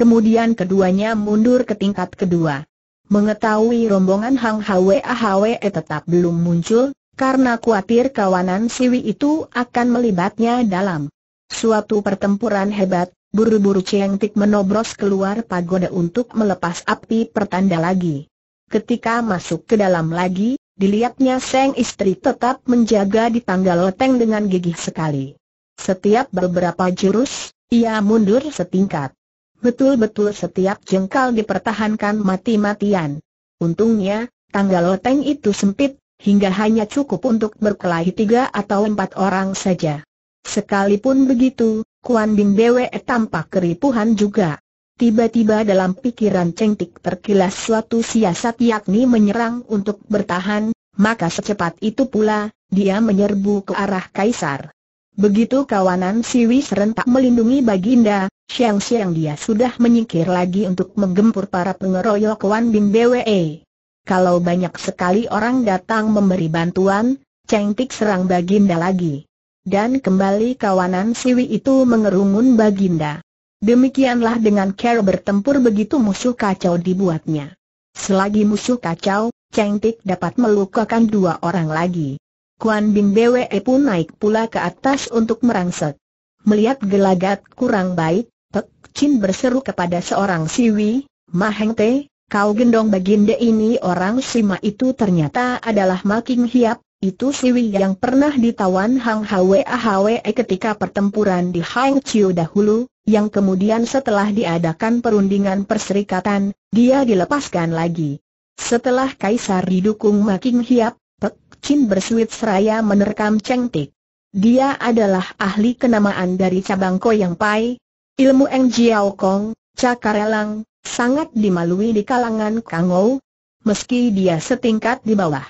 Kemudian keduanya mundur ke tingkat kedua. Mengetahui rombongan Hang Hwe Hwe e tetap belum muncul, karena khawatir kawanan Siwi itu akan melibatnya dalam suatu pertempuran hebat, buru-buru Cheng Tik menobros keluar pagoda untuk melepas api pertanda lagi. Ketika masuk ke dalam lagi, dilihatnya Seng istri tetap menjaga di tangga loteng dengan gigih sekali. Setiap beberapa jurus, ia mundur setingkat. Betul-betul setiap jengkal dipertahankan mati-matian. Untungnya, tangga loteng itu sempit, hingga hanya cukup untuk berkelahi tiga atau empat orang saja. Sekalipun begitu, Kuan Bing Dewe tampak keripuhan juga. Tiba-tiba dalam pikiran Cengtik terkilas suatu siasat yakni menyerang untuk bertahan, maka secepat itu pula, dia menyerbu ke arah Kaisar. Begitu kawanan Siwi serentak melindungi Baginda, Siang-siang dia sudah menyingkir lagi untuk menggempur para pengeroyok Wan Bing BWE. Kalau banyak sekali orang datang memberi bantuan, Cheng serang Baginda lagi. Dan kembali kawanan Siwi itu mengerungun Baginda. Demikianlah dengan Carol bertempur begitu musuh kacau dibuatnya. Selagi musuh kacau, Cheng dapat melukakan dua orang lagi. Kuan Bing BWE pun naik pula ke atas untuk merangsek. Melihat gelagat kurang baik, Pek Chin berseru kepada seorang siwi, Maheng Te, kau gendong baginda ini orang Sima itu ternyata adalah King Hiap, itu siwi yang pernah ditawan Hang Hwe Ahwe e ketika pertempuran di Hang Chiu dahulu, yang kemudian setelah diadakan perundingan perserikatan, dia dilepaskan lagi. Setelah Kaisar didukung King Hiap, Pek Chin bersuit seraya menerkam Cheng Tik. Dia adalah ahli kenamaan dari cabang Koyang Pai, Ilmu Eng Jiao Kong, Cakarelang, sangat dimalui di kalangan Kangou, meski dia setingkat di bawah.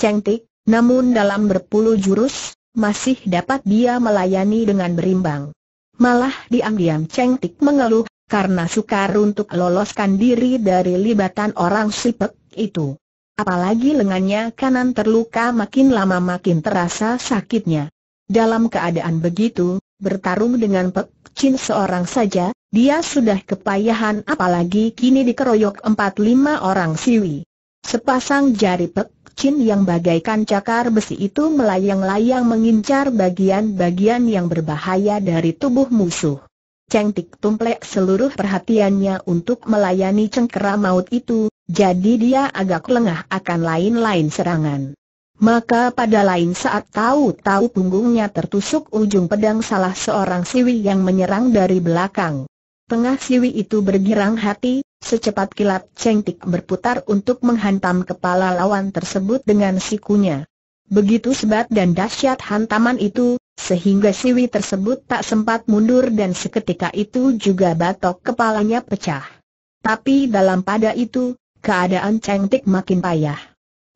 Cengtik, namun dalam berpuluh jurus, masih dapat dia melayani dengan berimbang. Malah diam-diam Cengtik mengeluh, karena sukar untuk loloskan diri dari libatan orang sipek itu. Apalagi lengannya kanan terluka makin lama makin terasa sakitnya. Dalam keadaan begitu, bertarung dengan Pek Chin seorang saja, dia sudah kepayahan apalagi kini dikeroyok empat lima orang siwi. Sepasang jari Pek Chin yang bagaikan cakar besi itu melayang-layang mengincar bagian-bagian yang berbahaya dari tubuh musuh. Cheng Tik tumplek seluruh perhatiannya untuk melayani cengkera maut itu, jadi dia agak lengah akan lain-lain serangan. Maka pada lain saat tahu-tahu punggungnya tertusuk ujung pedang salah seorang siwi yang menyerang dari belakang. Tengah siwi itu bergirang hati, secepat kilat cengtik berputar untuk menghantam kepala lawan tersebut dengan sikunya. Begitu sebat dan dahsyat hantaman itu, sehingga siwi tersebut tak sempat mundur dan seketika itu juga batok kepalanya pecah. Tapi dalam pada itu, keadaan cengtik makin payah.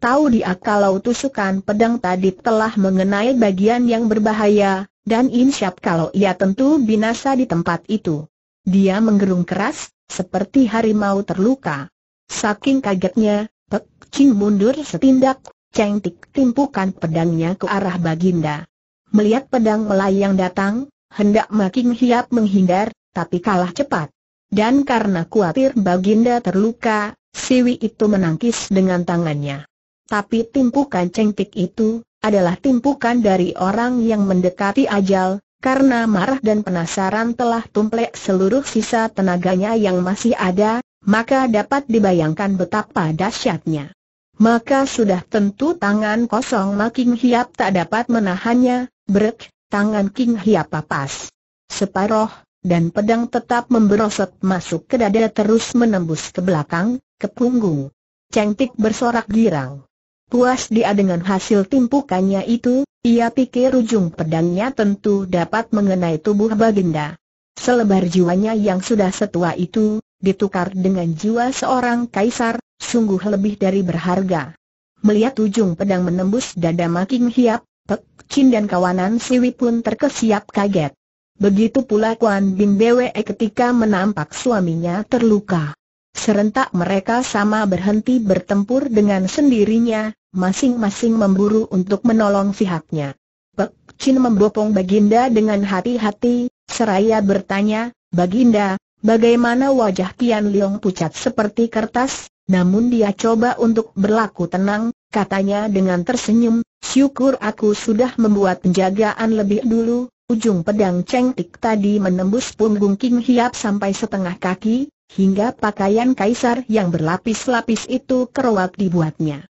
Tahu dia kalau tusukan pedang tadi telah mengenai bagian yang berbahaya, dan insyap kalau ia tentu binasa di tempat itu. Dia menggerung keras, seperti harimau terluka. Saking kagetnya, Pek Ching mundur setindak, Cheng Tik timpukan pedangnya ke arah Baginda. Melihat pedang melayang datang, hendak makin hiap menghindar, tapi kalah cepat. Dan karena khawatir Baginda terluka, Siwi itu menangkis dengan tangannya. Tapi timpukan cengtik itu, adalah timpukan dari orang yang mendekati ajal, karena marah dan penasaran telah tumplek seluruh sisa tenaganya yang masih ada, maka dapat dibayangkan betapa dahsyatnya. Maka sudah tentu tangan kosong Making Hiap tak dapat menahannya, brek, tangan King Hiap papas. Separoh, dan pedang tetap memberosot masuk ke dada terus menembus ke belakang, ke punggung. Cengtik bersorak girang. Puas dia dengan hasil timpukannya itu, ia pikir ujung pedangnya tentu dapat mengenai tubuh Baginda. Selebar jiwanya yang sudah setua itu, ditukar dengan jiwa seorang kaisar, sungguh lebih dari berharga. Melihat ujung pedang menembus dada makin hiap, Pek Chin dan kawanan Siwi pun terkesiap kaget. Begitu pula Kuan Bin Bwe ketika menampak suaminya terluka. Serentak mereka sama berhenti bertempur dengan sendirinya, masing-masing memburu untuk menolong pihaknya. Pek Chin membopong Baginda dengan hati-hati, seraya bertanya, Baginda, bagaimana wajah Tian Leong pucat seperti kertas? Namun dia coba untuk berlaku tenang, katanya dengan tersenyum, syukur aku sudah membuat penjagaan lebih dulu, ujung pedang Cheng Tik tadi menembus punggung King Hiap sampai setengah kaki, hingga pakaian kaisar yang berlapis-lapis itu keruak dibuatnya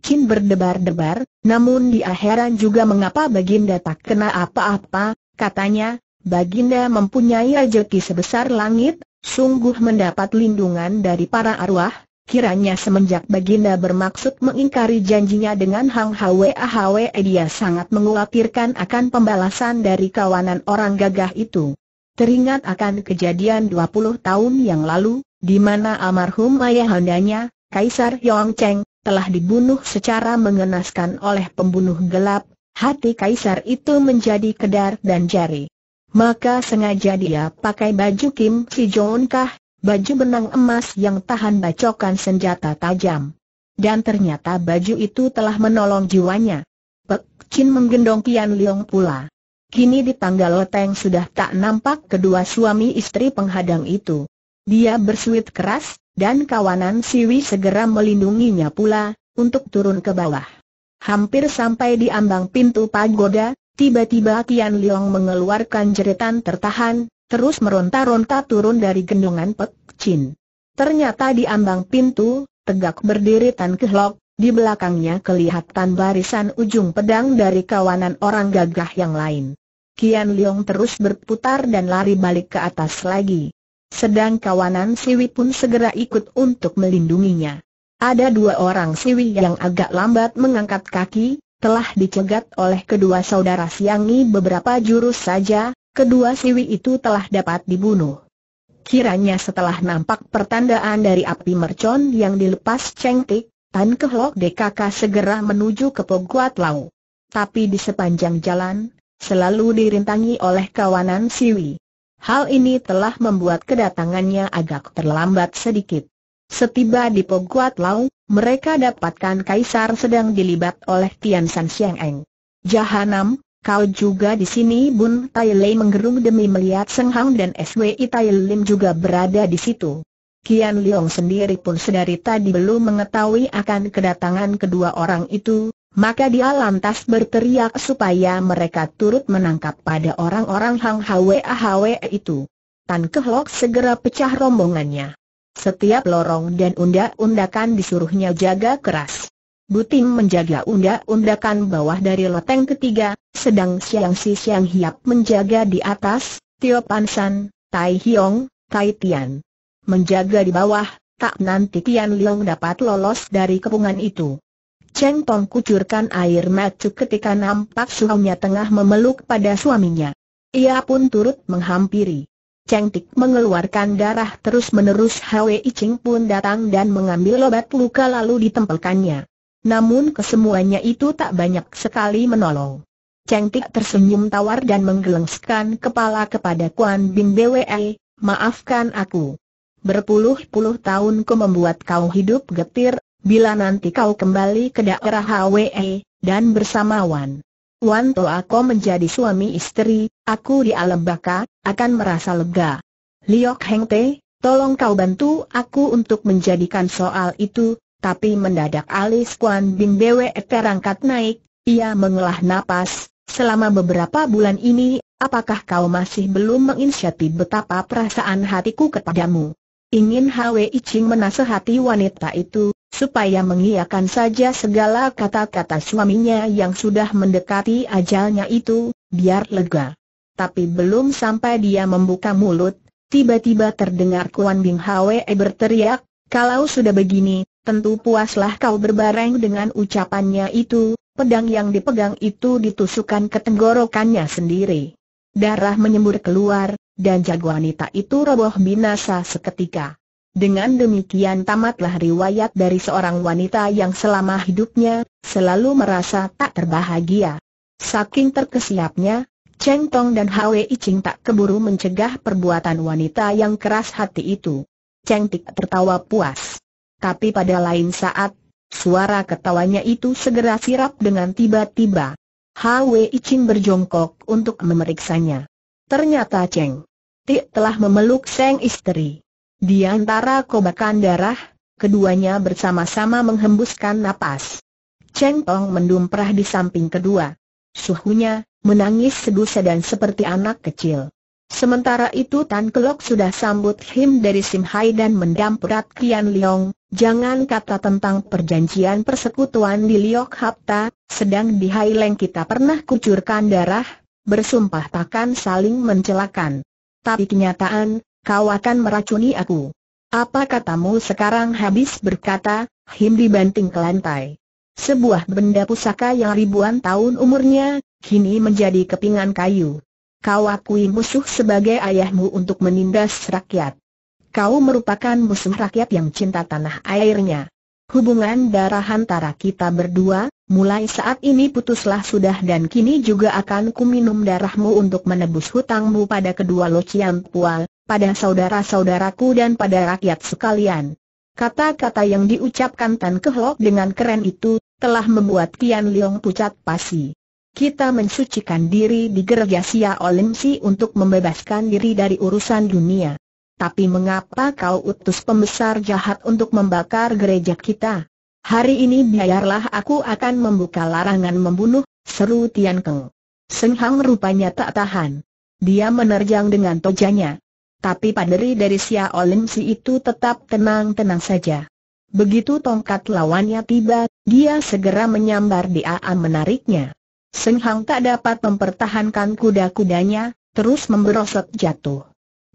makin berdebar-debar, namun dia heran juga mengapa Baginda tak kena apa-apa, katanya, Baginda mempunyai rejeki sebesar langit, sungguh mendapat lindungan dari para arwah, Kiranya semenjak Baginda bermaksud mengingkari janjinya dengan Hang Hwe Hwe dia sangat mengkhawatirkan akan pembalasan dari kawanan orang gagah itu. Teringat akan kejadian 20 tahun yang lalu, di mana almarhum ayahandanya, Kaisar Yong Cheng, telah dibunuh secara mengenaskan oleh pembunuh gelap, hati kaisar itu menjadi kedar dan jari. Maka sengaja dia pakai baju Kim Si Jong Kah, baju benang emas yang tahan bacokan senjata tajam. Dan ternyata baju itu telah menolong jiwanya. Pek Chin menggendong Kian Leong pula. Kini di tangga loteng sudah tak nampak kedua suami istri penghadang itu. Dia bersuit keras, dan kawanan Siwi segera melindunginya pula, untuk turun ke bawah. Hampir sampai di ambang pintu pagoda, tiba-tiba Tian Liong mengeluarkan jeritan tertahan, terus meronta-ronta turun dari gendongan Pek Chin. Ternyata di ambang pintu, tegak berdiri Tan Kehlok, di belakangnya kelihatan barisan ujung pedang dari kawanan orang gagah yang lain. Kian Liong terus berputar dan lari balik ke atas lagi. Sedang kawanan Siwi pun segera ikut untuk melindunginya. Ada dua orang Siwi yang agak lambat mengangkat kaki, telah dicegat oleh kedua saudara Siangi beberapa jurus saja, kedua Siwi itu telah dapat dibunuh. Kiranya setelah nampak pertandaan dari api mercon yang dilepas cengtik, Tan Kehlok DKK segera menuju ke Poguat Lau. Tapi di sepanjang jalan, selalu dirintangi oleh kawanan Siwi. Hal ini telah membuat kedatangannya agak terlambat sedikit. Setiba di Poguat Lau, mereka dapatkan Kaisar sedang dilibat oleh Tian San Xiang Eng. Jahanam, kau juga di sini Bun Tai Lei menggerung demi melihat Seng Hang dan SWI Tai Lim juga berada di situ. Kian Leong sendiri pun sedari tadi belum mengetahui akan kedatangan kedua orang itu, maka dia lantas berteriak supaya mereka turut menangkap pada orang-orang Hang Hwe itu. Tan Kehlok segera pecah rombongannya. Setiap lorong dan undak-undakan disuruhnya jaga keras. Butim menjaga undak-undakan bawah dari loteng ketiga, sedang Siang Si Siang Hiap menjaga di atas, Tio Pansan, Tai Hiong, Tai Tian. Menjaga di bawah, tak nanti Tian Liang dapat lolos dari kepungan itu. Cheng Tong kucurkan air mata ketika nampak suaminya tengah memeluk pada suaminya. Ia pun turut menghampiri. Cheng Tik mengeluarkan darah terus-menerus Hwi Ching pun datang dan mengambil obat luka lalu ditempelkannya. Namun kesemuanya itu tak banyak sekali menolong. Cheng Tik tersenyum tawar dan menggelengskan kepala kepada Kuan Bin Bwe, maafkan aku. Berpuluh-puluh tahun ku membuat kau hidup getir, bila nanti kau kembali ke daerah Hwe, dan bersama Wan. Wan To aku menjadi suami istri, aku di alam baka, akan merasa lega. Liok Heng Te, tolong kau bantu aku untuk menjadikan soal itu, tapi mendadak alis Kuan Bing Bwe terangkat naik, ia mengelah napas, selama beberapa bulan ini, apakah kau masih belum menginsyati betapa perasaan hatiku kepadamu? Ingin Hwe Iching menasehati wanita itu, supaya mengiakan saja segala kata-kata suaminya yang sudah mendekati ajalnya itu, biar lega. Tapi belum sampai dia membuka mulut, tiba-tiba terdengar Kuan Bing Hwe berteriak, kalau sudah begini, tentu puaslah kau berbareng dengan ucapannya itu, pedang yang dipegang itu ditusukkan ke tenggorokannya sendiri. Darah menyembur keluar, dan jago wanita itu roboh binasa seketika. Dengan demikian tamatlah riwayat dari seorang wanita yang selama hidupnya, selalu merasa tak terbahagia. Saking terkesiapnya, Cheng Tong dan Hwi Ching tak keburu mencegah perbuatan wanita yang keras hati itu. Cheng Tik tertawa puas. Tapi pada lain saat, suara ketawanya itu segera sirap dengan tiba-tiba. Hwi Ching berjongkok untuk memeriksanya. Ternyata Cheng Tik telah memeluk sang istri. Di antara kobakan darah, keduanya bersama-sama menghembuskan napas. Cheng Tong mendumprah di samping kedua. Suhunya, menangis sedusa dan seperti anak kecil. Sementara itu Tan Kelok sudah sambut Him dari Sim Hai dan mendamprat Kian Leong, jangan kata tentang perjanjian persekutuan di Liok Hapta, sedang di Hai Leng kita pernah kucurkan darah, bersumpah takkan saling mencelakan. Tapi kenyataan, kau akan meracuni aku. Apa katamu sekarang habis berkata, Him dibanting ke lantai. Sebuah benda pusaka yang ribuan tahun umurnya, kini menjadi kepingan kayu. Kau akui musuh sebagai ayahmu untuk menindas rakyat. Kau merupakan musuh rakyat yang cinta tanah airnya. Hubungan darah antara kita berdua, mulai saat ini putuslah sudah dan kini juga akan kuminum darahmu untuk menebus hutangmu pada kedua locian Pual, pada saudara-saudaraku dan pada rakyat sekalian. Kata-kata yang diucapkan Tan Kehlok dengan keren itu, telah membuat Tian Leong pucat pasi. Kita mensucikan diri di gereja Sia Olimsi untuk membebaskan diri dari urusan dunia. Tapi mengapa kau utus pembesar jahat untuk membakar gereja kita? Hari ini biarlah aku akan membuka larangan membunuh, seru Tian Keng. Seng Hang rupanya tak tahan. Dia menerjang dengan tojanya. Tapi panderi dari Sia Olimsi itu tetap tenang-tenang saja. Begitu tongkat lawannya tiba, dia segera menyambar dia menariknya. Senghang tak dapat mempertahankan kuda-kudanya, terus memberosot jatuh.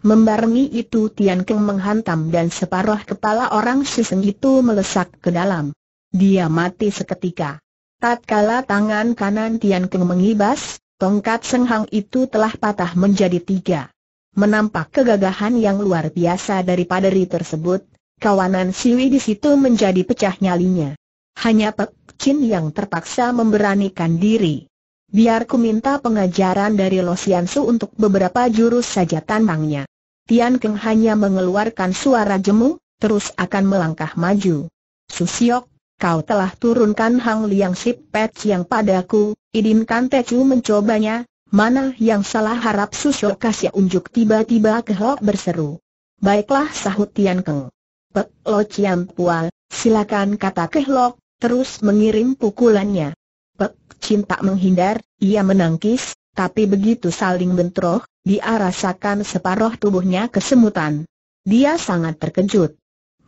Membarengi itu Tian Keng menghantam dan separuh kepala orang siseng itu melesak ke dalam. Dia mati seketika. Tak Tatkala tangan kanan Tian Keng mengibas, tongkat Senghang itu telah patah menjadi tiga. Menampak kegagahan yang luar biasa dari paderi tersebut, kawanan Siwi di situ menjadi pecah nyalinya. Hanya Pek Chin yang terpaksa memberanikan diri. Biar ku minta pengajaran dari Lo Su untuk beberapa jurus saja tantangnya. Tian Keng hanya mengeluarkan suara jemu, terus akan melangkah maju. Susiok, kau telah turunkan Hang Liang Sip Pet yang padaku, idinkan Te Chu mencobanya, Mana yang salah harap susu kasih unjuk tiba-tiba ke Kehok berseru. Baiklah sahut Tian Keng. Pek Lo Chiam Pual, silakan kata ke Kehok, terus mengirim pukulannya. Pek Cinta menghindar, ia menangkis, tapi begitu saling bentroh, dia rasakan separoh tubuhnya kesemutan. Dia sangat terkejut.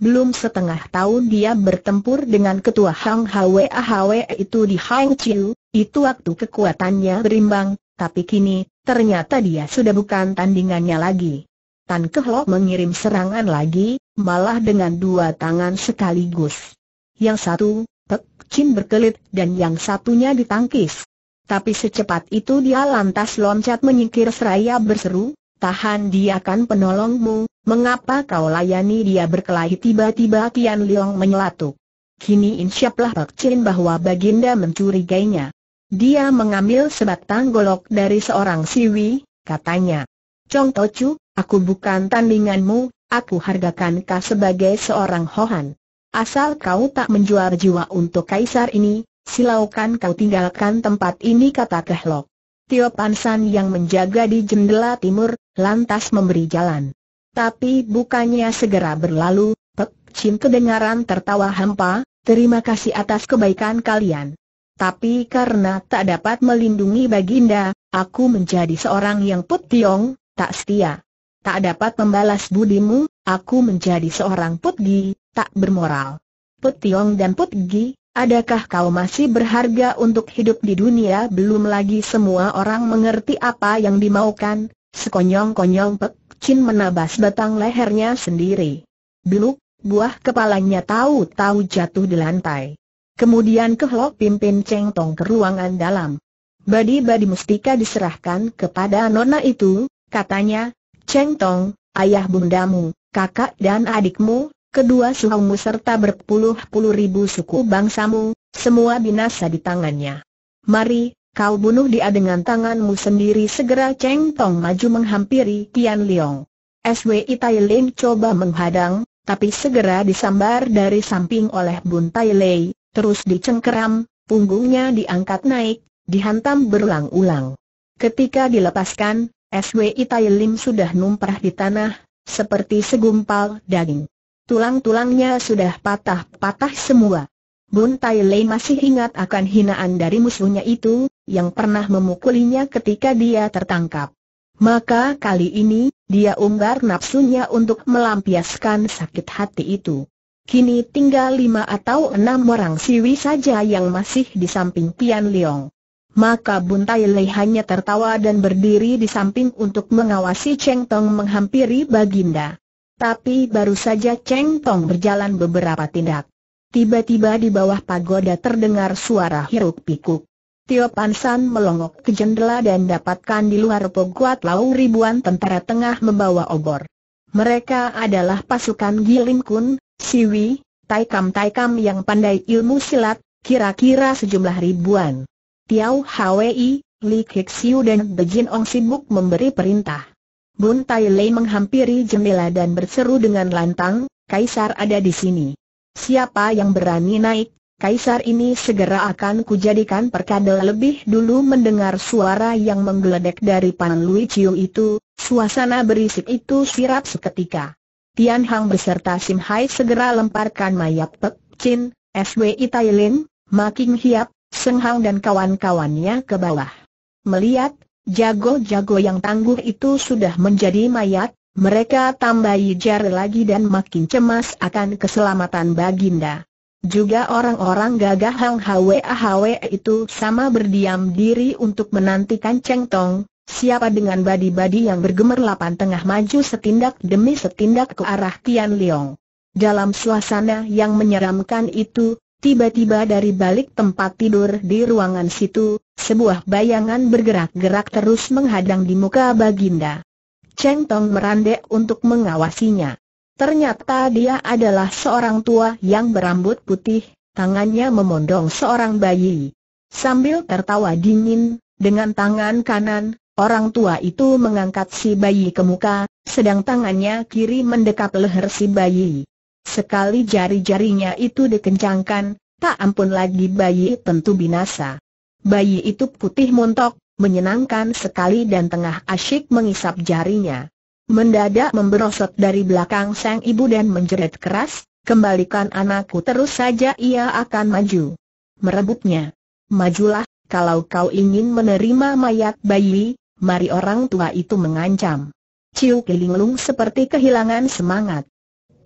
Belum setengah tahun dia bertempur dengan ketua Hang Hwe Hwa itu di Hang Chiu, itu waktu kekuatannya berimbang, tapi kini, ternyata dia sudah bukan tandingannya lagi. Tan Kehlok mengirim serangan lagi, malah dengan dua tangan sekaligus. Yang satu, Pek Chin berkelit dan yang satunya ditangkis. Tapi secepat itu dia lantas loncat menyingkir seraya berseru, Tahan dia kan penolongmu, mengapa kau layani dia berkelahi tiba-tiba Tian Leong menyelatuk. Kini insyaplah Pak Chin bahwa Baginda mencurigainya. Dia mengambil sebatang golok dari seorang siwi, katanya. Chong Tochu, aku bukan tandinganmu, aku hargakan kau sebagai seorang Hohan. Asal kau tak menjual jiwa untuk kaisar ini, silaukan kau tinggalkan tempat ini kata Kehlok. Tio Pansan yang menjaga di jendela timur, lantas memberi jalan. Tapi bukannya segera berlalu, Pek Chin kedengaran tertawa hampa, terima kasih atas kebaikan kalian tapi karena tak dapat melindungi Baginda, aku menjadi seorang yang putiong, tak setia. Tak dapat membalas budimu, aku menjadi seorang putgi, tak bermoral. Putiong dan putgi, adakah kau masih berharga untuk hidup di dunia? Belum lagi semua orang mengerti apa yang dimaukan, sekonyong-konyong Pek Chin menabas batang lehernya sendiri. Beluk, buah kepalanya tahu-tahu jatuh di lantai. Kemudian Kehlok pimpin Cheng Tong ke ruangan dalam. Badi-badi mustika diserahkan kepada nona itu, katanya, Cheng Tong, ayah bundamu, kakak dan adikmu, kedua suhumu serta berpuluh-puluh ribu suku bangsamu, semua binasa di tangannya. Mari, kau bunuh dia dengan tanganmu sendiri segera Cheng Tong maju menghampiri Tian Leong. SWI Tai Ling coba menghadang, tapi segera disambar dari samping oleh Bun Tai Lei, terus dicengkeram, punggungnya diangkat naik, dihantam berulang-ulang. Ketika dilepaskan, SWI Itailim sudah numprah di tanah, seperti segumpal daging. Tulang-tulangnya sudah patah-patah semua. Bun Tai masih ingat akan hinaan dari musuhnya itu, yang pernah memukulinya ketika dia tertangkap. Maka kali ini, dia umbar nafsunya untuk melampiaskan sakit hati itu. Kini tinggal lima atau enam orang siwi saja yang masih di samping Pian Liong. Maka Buntai Lei hanya tertawa dan berdiri di samping untuk mengawasi Cheng Tong menghampiri Baginda. Tapi baru saja Cheng Tong berjalan beberapa tindak. Tiba-tiba di bawah pagoda terdengar suara hiruk pikuk. Tio Pansan melongok ke jendela dan dapatkan di luar Poguat Lau ribuan tentara tengah membawa obor. Mereka adalah pasukan Gilim Kun, siwi, taikam-taikam yang pandai ilmu silat, kira-kira sejumlah ribuan. Tiau Hwi, Li Kixiu dan Bejin Ong sibuk memberi perintah. Bun Tai Lei menghampiri jendela dan berseru dengan lantang, Kaisar ada di sini. Siapa yang berani naik, Kaisar ini segera akan kujadikan perkada lebih dulu mendengar suara yang menggeledek dari Pan Lui Chiu itu, suasana berisik itu sirap seketika. Tian Hang beserta Sim Hai segera lemparkan mayat Pek Chin, SWI Tai Lin, King Hiap, Seng Hang dan kawan-kawannya ke bawah. Melihat, jago-jago yang tangguh itu sudah menjadi mayat, mereka tambah ijar lagi dan makin cemas akan keselamatan Baginda. Juga orang-orang gagah Hang Hwe itu sama berdiam diri untuk menantikan Cheng Tong, Siapa dengan badi-badi yang bergemerlapan tengah maju setindak demi setindak ke arah Tian Leong. Dalam suasana yang menyeramkan itu, tiba-tiba dari balik tempat tidur di ruangan situ, sebuah bayangan bergerak-gerak terus menghadang di muka Baginda. Cheng Tong merandek untuk mengawasinya. Ternyata dia adalah seorang tua yang berambut putih, tangannya memondong seorang bayi. Sambil tertawa dingin, dengan tangan kanan, Orang tua itu mengangkat si bayi ke muka, sedang tangannya kiri mendekap leher si bayi. Sekali jari-jarinya itu dikencangkan, tak ampun lagi bayi tentu binasa. Bayi itu putih montok, menyenangkan sekali dan tengah asyik mengisap jarinya. Mendadak memberosot dari belakang sang ibu dan menjerit keras, kembalikan anakku terus saja ia akan maju. Merebutnya. Majulah, kalau kau ingin menerima mayat bayi, mari orang tua itu mengancam. Ciu Kilinglung seperti kehilangan semangat.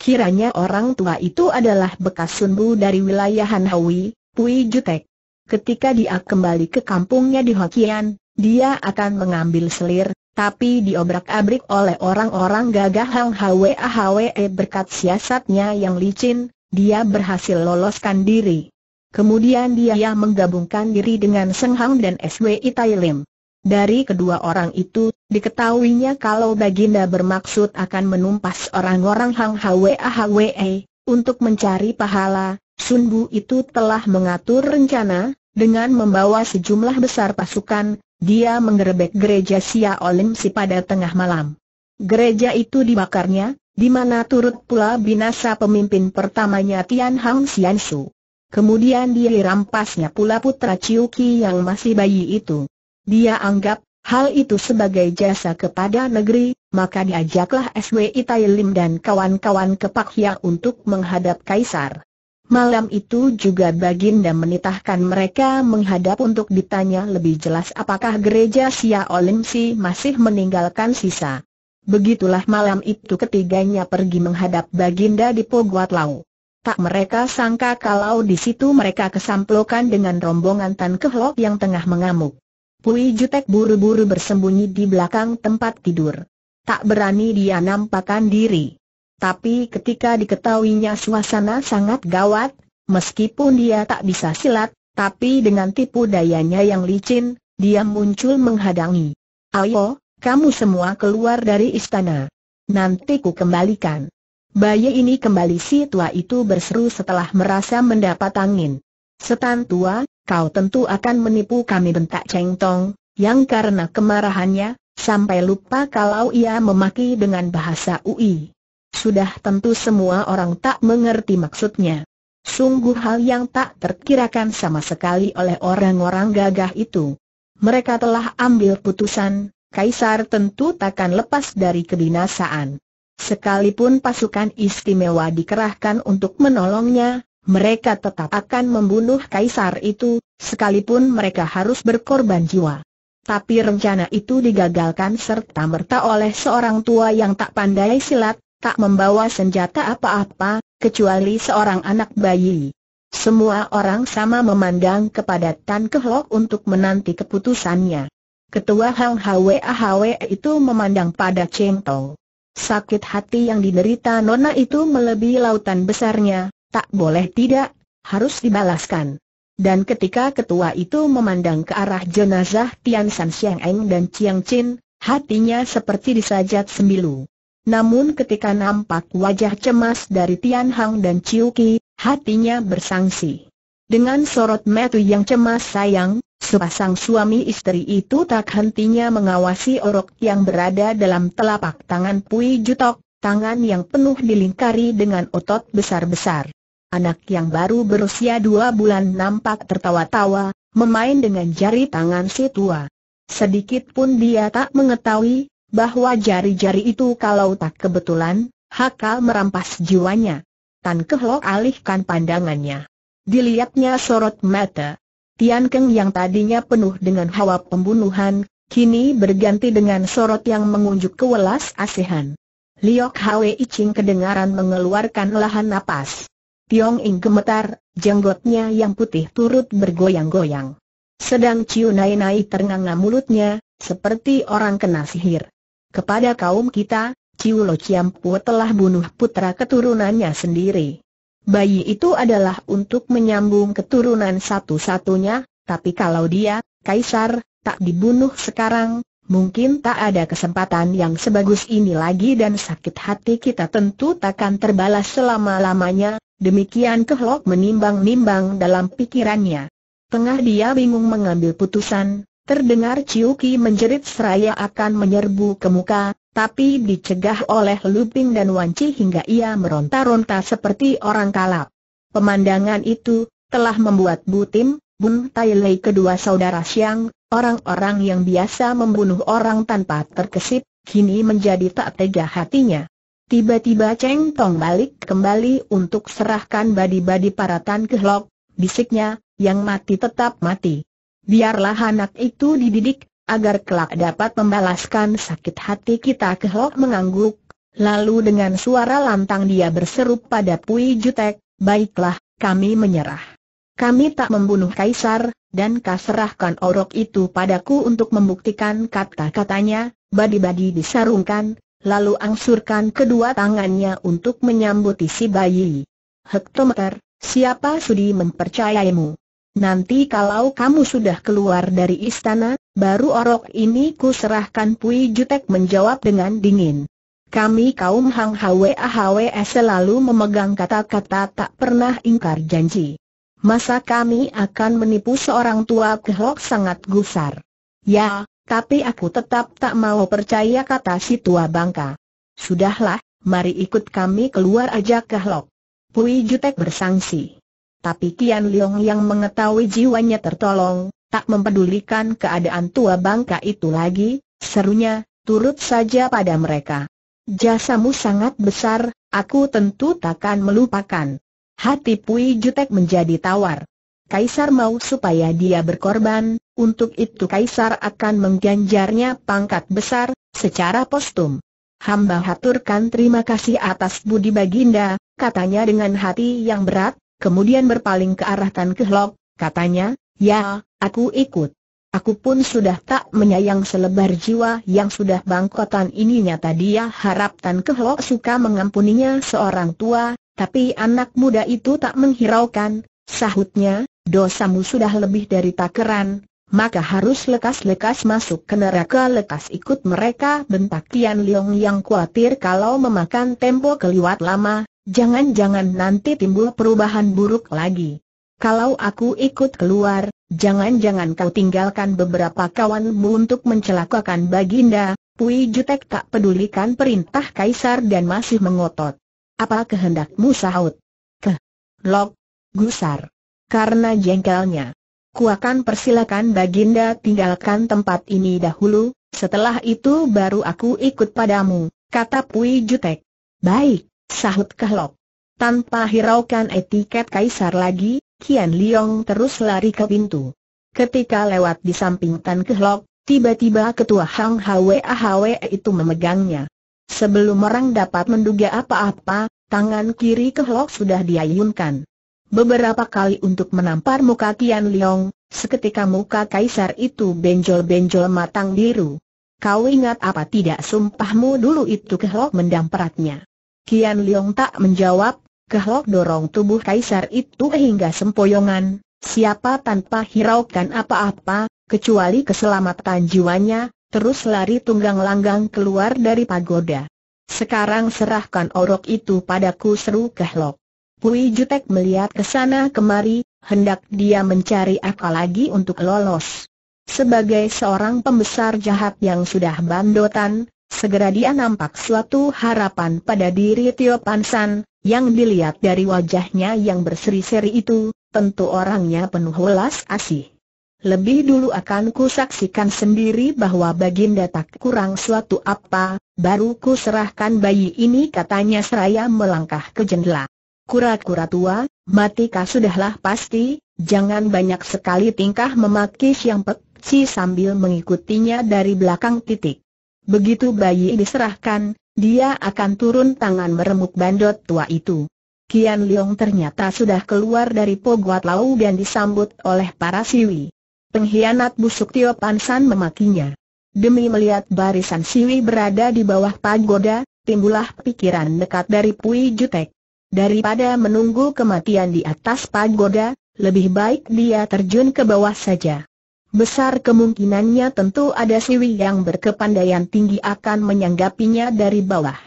Kiranya orang tua itu adalah bekas sunbu dari wilayah Hanhawi, Pui Jutek. Ketika dia kembali ke kampungnya di Hokian, dia akan mengambil selir, tapi diobrak-abrik oleh orang-orang gagah Hang Hwe Ahwe e berkat siasatnya yang licin, dia berhasil loloskan diri. Kemudian dia menggabungkan diri dengan Seng Hang dan SWI Tai Lim. Dari kedua orang itu, diketahuinya kalau Baginda bermaksud akan menumpas orang-orang Hang Hwe Hwe untuk mencari pahala, Sun Bu itu telah mengatur rencana, dengan membawa sejumlah besar pasukan, dia menggerebek gereja Sia Olimsi pada tengah malam. Gereja itu dibakarnya, di mana turut pula binasa pemimpin pertamanya Tian Hang Xiansu. Kemudian dia dirampasnya pula putra Ciuki yang masih bayi itu. Dia anggap hal itu sebagai jasa kepada negeri, maka diajaklah SWI Lim dan kawan-kawan ke Pakhia untuk menghadap Kaisar. Malam itu juga Baginda menitahkan mereka menghadap untuk ditanya lebih jelas apakah gereja Sia Olimsi masih meninggalkan sisa. Begitulah malam itu ketiganya pergi menghadap Baginda di Poguat Lau. Tak mereka sangka kalau di situ mereka kesamplokan dengan rombongan Tan Kehlok yang tengah mengamuk. Pui Jutek buru-buru bersembunyi di belakang tempat tidur. Tak berani dia nampakkan diri. Tapi ketika diketahuinya suasana sangat gawat, meskipun dia tak bisa silat, tapi dengan tipu dayanya yang licin, dia muncul menghadangi. Ayo, kamu semua keluar dari istana. Nanti ku kembalikan. Bayi ini kembali si tua itu berseru setelah merasa mendapat angin. Setan tua, kau tentu akan menipu kami bentak Cheng Tong, yang karena kemarahannya, sampai lupa kalau ia memaki dengan bahasa UI. Sudah tentu semua orang tak mengerti maksudnya. Sungguh hal yang tak terkirakan sama sekali oleh orang-orang gagah itu. Mereka telah ambil putusan, Kaisar tentu takkan lepas dari kedinasaan. Sekalipun pasukan istimewa dikerahkan untuk menolongnya, mereka tetap akan membunuh kaisar itu, sekalipun mereka harus berkorban jiwa. Tapi rencana itu digagalkan serta-merta oleh seorang tua yang tak pandai silat, tak membawa senjata apa-apa, kecuali seorang anak bayi. Semua orang sama memandang kepada Tan Kehlok untuk menanti keputusannya. Ketua Hang Hwe Hwe itu memandang pada Cheng Tong. Sakit hati yang diderita Nona itu melebihi lautan besarnya, tak boleh tidak, harus dibalaskan. Dan ketika ketua itu memandang ke arah jenazah Tian San Xiang Eng dan Chiang Chin, hatinya seperti disajat sembilu. Namun ketika nampak wajah cemas dari Tian Hang dan Chiu Ki, hatinya bersangsi. Dengan sorot metu yang cemas sayang, sepasang suami istri itu tak hentinya mengawasi orok yang berada dalam telapak tangan Pui Jutok, tangan yang penuh dilingkari dengan otot besar-besar. Anak yang baru berusia dua bulan nampak tertawa-tawa, memain dengan jari tangan si tua. Sedikit pun dia tak mengetahui, bahwa jari-jari itu kalau tak kebetulan, hakal merampas jiwanya. Tan Kehlok alihkan pandangannya. Dilihatnya sorot mata. Tian Keng yang tadinya penuh dengan hawa pembunuhan, kini berganti dengan sorot yang mengunjuk kewelas asihan. Liok Hwe iching kedengaran mengeluarkan lahan napas. Tiong Ing gemetar, jenggotnya yang putih turut bergoyang-goyang. Sedang Ciu Nai Nai ternganga mulutnya, seperti orang kena sihir. Kepada kaum kita, Ciu Lo Chiam Pu telah bunuh putra keturunannya sendiri. Bayi itu adalah untuk menyambung keturunan satu-satunya, tapi kalau dia, Kaisar, tak dibunuh sekarang, mungkin tak ada kesempatan yang sebagus ini lagi dan sakit hati kita tentu takkan terbalas selama-lamanya, Demikian Kehlok menimbang-nimbang dalam pikirannya. Tengah dia bingung mengambil putusan, terdengar Ciuki menjerit seraya akan menyerbu ke muka, tapi dicegah oleh Luping dan Wanci hingga ia meronta-ronta seperti orang kalap. Pemandangan itu telah membuat Butim, Bun Tai kedua saudara Siang, orang-orang yang biasa membunuh orang tanpa terkesip, kini menjadi tak tega hatinya. Tiba-tiba Cheng Tong balik kembali untuk serahkan badi-badi para Tan Kehlok, bisiknya, yang mati tetap mati. Biarlah anak itu dididik, agar kelak dapat membalaskan sakit hati kita Kehlok mengangguk. Lalu dengan suara lantang dia berseru pada Pui Jutek, baiklah, kami menyerah. Kami tak membunuh Kaisar, dan kaserahkan orok itu padaku untuk membuktikan kata-katanya, badi-badi disarungkan, lalu angsurkan kedua tangannya untuk menyambut si bayi. Hektometer, siapa sudi mempercayaimu? Nanti kalau kamu sudah keluar dari istana, baru orok ini ku serahkan Pui Jutek menjawab dengan dingin. Kami kaum Hang Hwe Ahwe selalu memegang kata-kata tak pernah ingkar janji. Masa kami akan menipu seorang tua kehok sangat gusar. Ya, tapi aku tetap tak mau percaya kata si tua bangka. Sudahlah, mari ikut kami keluar aja ke Lok. Pui Jutek bersangsi. Tapi Kian Leong yang mengetahui jiwanya tertolong, tak mempedulikan keadaan tua bangka itu lagi, serunya, turut saja pada mereka. Jasamu sangat besar, aku tentu takkan melupakan. Hati Pui Jutek menjadi tawar. Kaisar mau supaya dia berkorban, untuk itu Kaisar akan mengganjarnya pangkat besar, secara postum. Hamba haturkan terima kasih atas budi baginda, katanya dengan hati yang berat, kemudian berpaling ke arah Tan Kehlok, katanya, ya, aku ikut. Aku pun sudah tak menyayang selebar jiwa yang sudah bangkotan ini nyata dia harap Tan Kehlok suka mengampuninya seorang tua, tapi anak muda itu tak menghiraukan, sahutnya, dosamu sudah lebih dari takaran, maka harus lekas-lekas masuk ke neraka lekas ikut mereka bentak Tian Leong yang khawatir kalau memakan tempo keliwat lama, jangan-jangan nanti timbul perubahan buruk lagi. Kalau aku ikut keluar, jangan-jangan kau tinggalkan beberapa kawanmu untuk mencelakakan Baginda, Pui Jutek tak pedulikan perintah Kaisar dan masih mengotot. Apa kehendakmu sahut? Ke. Lok. Gusar karena jengkelnya. ku akan persilakan Baginda tinggalkan tempat ini dahulu, setelah itu baru aku ikut padamu, kata Pui Jutek. Baik, sahut Kehlok. Tanpa hiraukan etiket kaisar lagi, Kian Liong terus lari ke pintu. Ketika lewat di samping Tan Kehlok, tiba-tiba ketua Hang Hwe Ahwe itu memegangnya. Sebelum orang dapat menduga apa-apa, tangan kiri Kehlok sudah diayunkan beberapa kali untuk menampar muka Kian Leong, seketika muka kaisar itu benjol-benjol matang biru. Kau ingat apa tidak sumpahmu dulu itu Kehlok mendamperatnya? Kian Leong tak menjawab, Kehlok dorong tubuh kaisar itu hingga sempoyongan, siapa tanpa hiraukan apa-apa, kecuali keselamatan jiwanya, terus lari tunggang langgang keluar dari pagoda. Sekarang serahkan orok itu padaku seru Kehlok. Pui Jutek melihat ke sana kemari, hendak dia mencari apa lagi untuk lolos. Sebagai seorang pembesar jahat yang sudah bandotan, segera dia nampak suatu harapan pada diri Tio Pansan, yang dilihat dari wajahnya yang berseri-seri itu, tentu orangnya penuh welas asih. Lebih dulu akan ku saksikan sendiri bahwa Baginda tak kurang suatu apa, baru ku serahkan bayi ini katanya seraya melangkah ke jendela. Kura-kura tua, matikah sudahlah pasti, jangan banyak sekali tingkah memaki Siang Pek Si sambil mengikutinya dari belakang titik. Begitu bayi diserahkan, dia akan turun tangan meremuk bandot tua itu. Kian Leong ternyata sudah keluar dari Poguat Lau dan disambut oleh para siwi. Pengkhianat busuk Tio Pansan memakinya. Demi melihat barisan siwi berada di bawah pagoda, timbulah pikiran dekat dari Pui Jutek. Daripada menunggu kematian di atas pagoda, lebih baik dia terjun ke bawah saja. Besar kemungkinannya tentu ada siwi yang berkepandaian tinggi akan menyanggapinya dari bawah.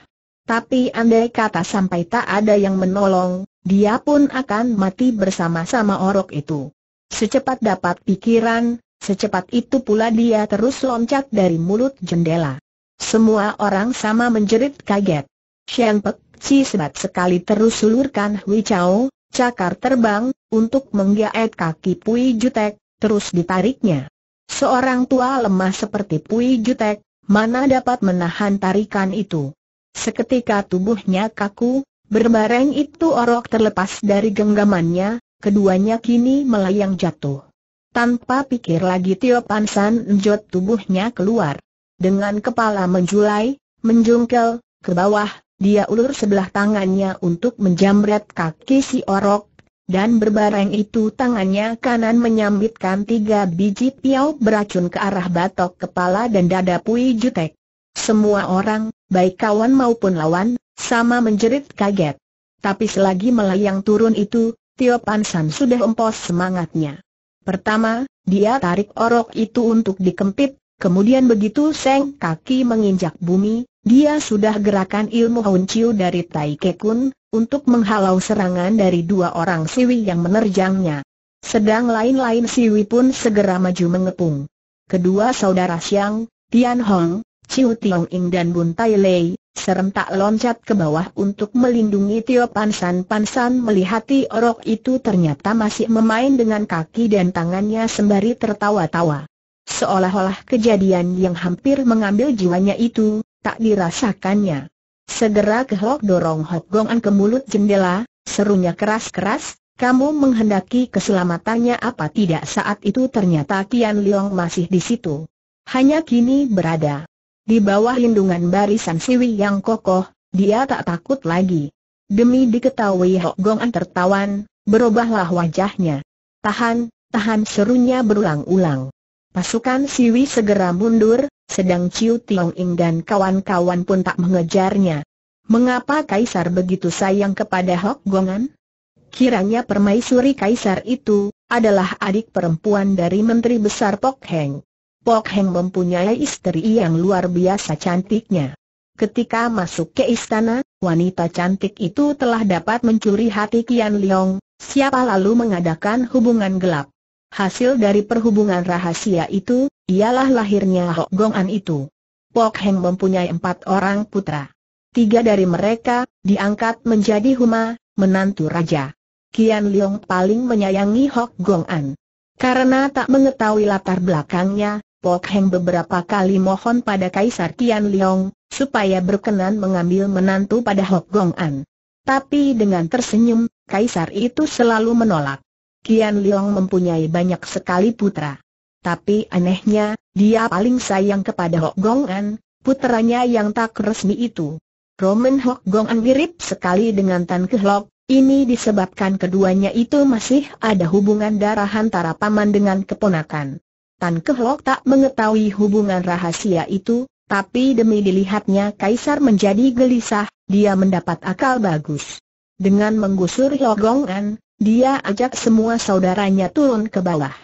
Tapi andai kata sampai tak ada yang menolong, dia pun akan mati bersama-sama orok itu. Secepat dapat pikiran, secepat itu pula dia terus loncat dari mulut jendela. Semua orang sama menjerit kaget. Shen Pek, Ci sebat sekali terus sulurkan Hui Chao, cakar terbang, untuk menggaet kaki Pui Jutek, terus ditariknya. Seorang tua lemah seperti Pui Jutek, mana dapat menahan tarikan itu. Seketika tubuhnya kaku, berbareng itu orok terlepas dari genggamannya, keduanya kini melayang jatuh. Tanpa pikir lagi Tio Pan San tubuhnya keluar. Dengan kepala menjulai, menjungkel, ke bawah, dia ulur sebelah tangannya untuk menjamret kaki si orok, dan berbareng itu tangannya kanan menyambitkan tiga biji piau beracun ke arah batok kepala dan dada Pui Jutek. Semua orang, baik kawan maupun lawan, sama menjerit kaget. Tapi selagi melayang turun itu, Tio Pan San sudah empos semangatnya. Pertama, dia tarik orok itu untuk dikempit, kemudian begitu seng kaki menginjak bumi, dia sudah gerakan ilmu chiu dari Tai Kekun, untuk menghalau serangan dari dua orang siwi yang menerjangnya. Sedang lain-lain siwi pun segera maju mengepung. Kedua saudara Xiang, Tian Hong, Chiu Tiong Ing dan Bun Tai Lei, serentak loncat ke bawah untuk melindungi Tio Pansan Pansan melihati orok itu ternyata masih memain dengan kaki dan tangannya sembari tertawa-tawa. Seolah-olah kejadian yang hampir mengambil jiwanya itu, tak dirasakannya. Segera kehok dorong Hok Gongan ke mulut jendela, serunya keras-keras, kamu menghendaki keselamatannya apa tidak saat itu ternyata Tian Liang masih di situ. Hanya kini berada di bawah lindungan barisan Siwi yang kokoh, dia tak takut lagi. Demi diketahui Hok Gongan tertawan, berubahlah wajahnya. Tahan, tahan serunya berulang-ulang. Pasukan Siwi segera mundur, sedang Ciu Tiong Ing dan kawan-kawan pun tak mengejarnya. Mengapa Kaisar begitu sayang kepada Hok Gongan? Kiranya permaisuri Kaisar itu adalah adik perempuan dari Menteri Besar Pok Heng. Pok Heng mempunyai istri yang luar biasa cantiknya. Ketika masuk ke istana, wanita cantik itu telah dapat mencuri hati Kian Leong, siapa lalu mengadakan hubungan gelap. Hasil dari perhubungan rahasia itu, ialah lahirnya Hok Gong An itu. Pok Heng mempunyai empat orang putra. Tiga dari mereka, diangkat menjadi Huma, menantu raja. Kian Leong paling menyayangi Hok Gong An. Karena tak mengetahui latar belakangnya, Pok Heng beberapa kali mohon pada Kaisar Kian Leong, supaya berkenan mengambil menantu pada Hok Gong An. Tapi dengan tersenyum, Kaisar itu selalu menolak. Kian Liong mempunyai banyak sekali putra. Tapi anehnya, dia paling sayang kepada Hok Gong An, putranya yang tak resmi itu. Roman Hok Gong An mirip sekali dengan Tan Kehlok, ini disebabkan keduanya itu masih ada hubungan darah antara paman dengan keponakan. Tan Kehlok tak mengetahui hubungan rahasia itu, tapi demi dilihatnya Kaisar menjadi gelisah, dia mendapat akal bagus. Dengan menggusur Hok An. Dia ajak semua saudaranya turun ke bawah.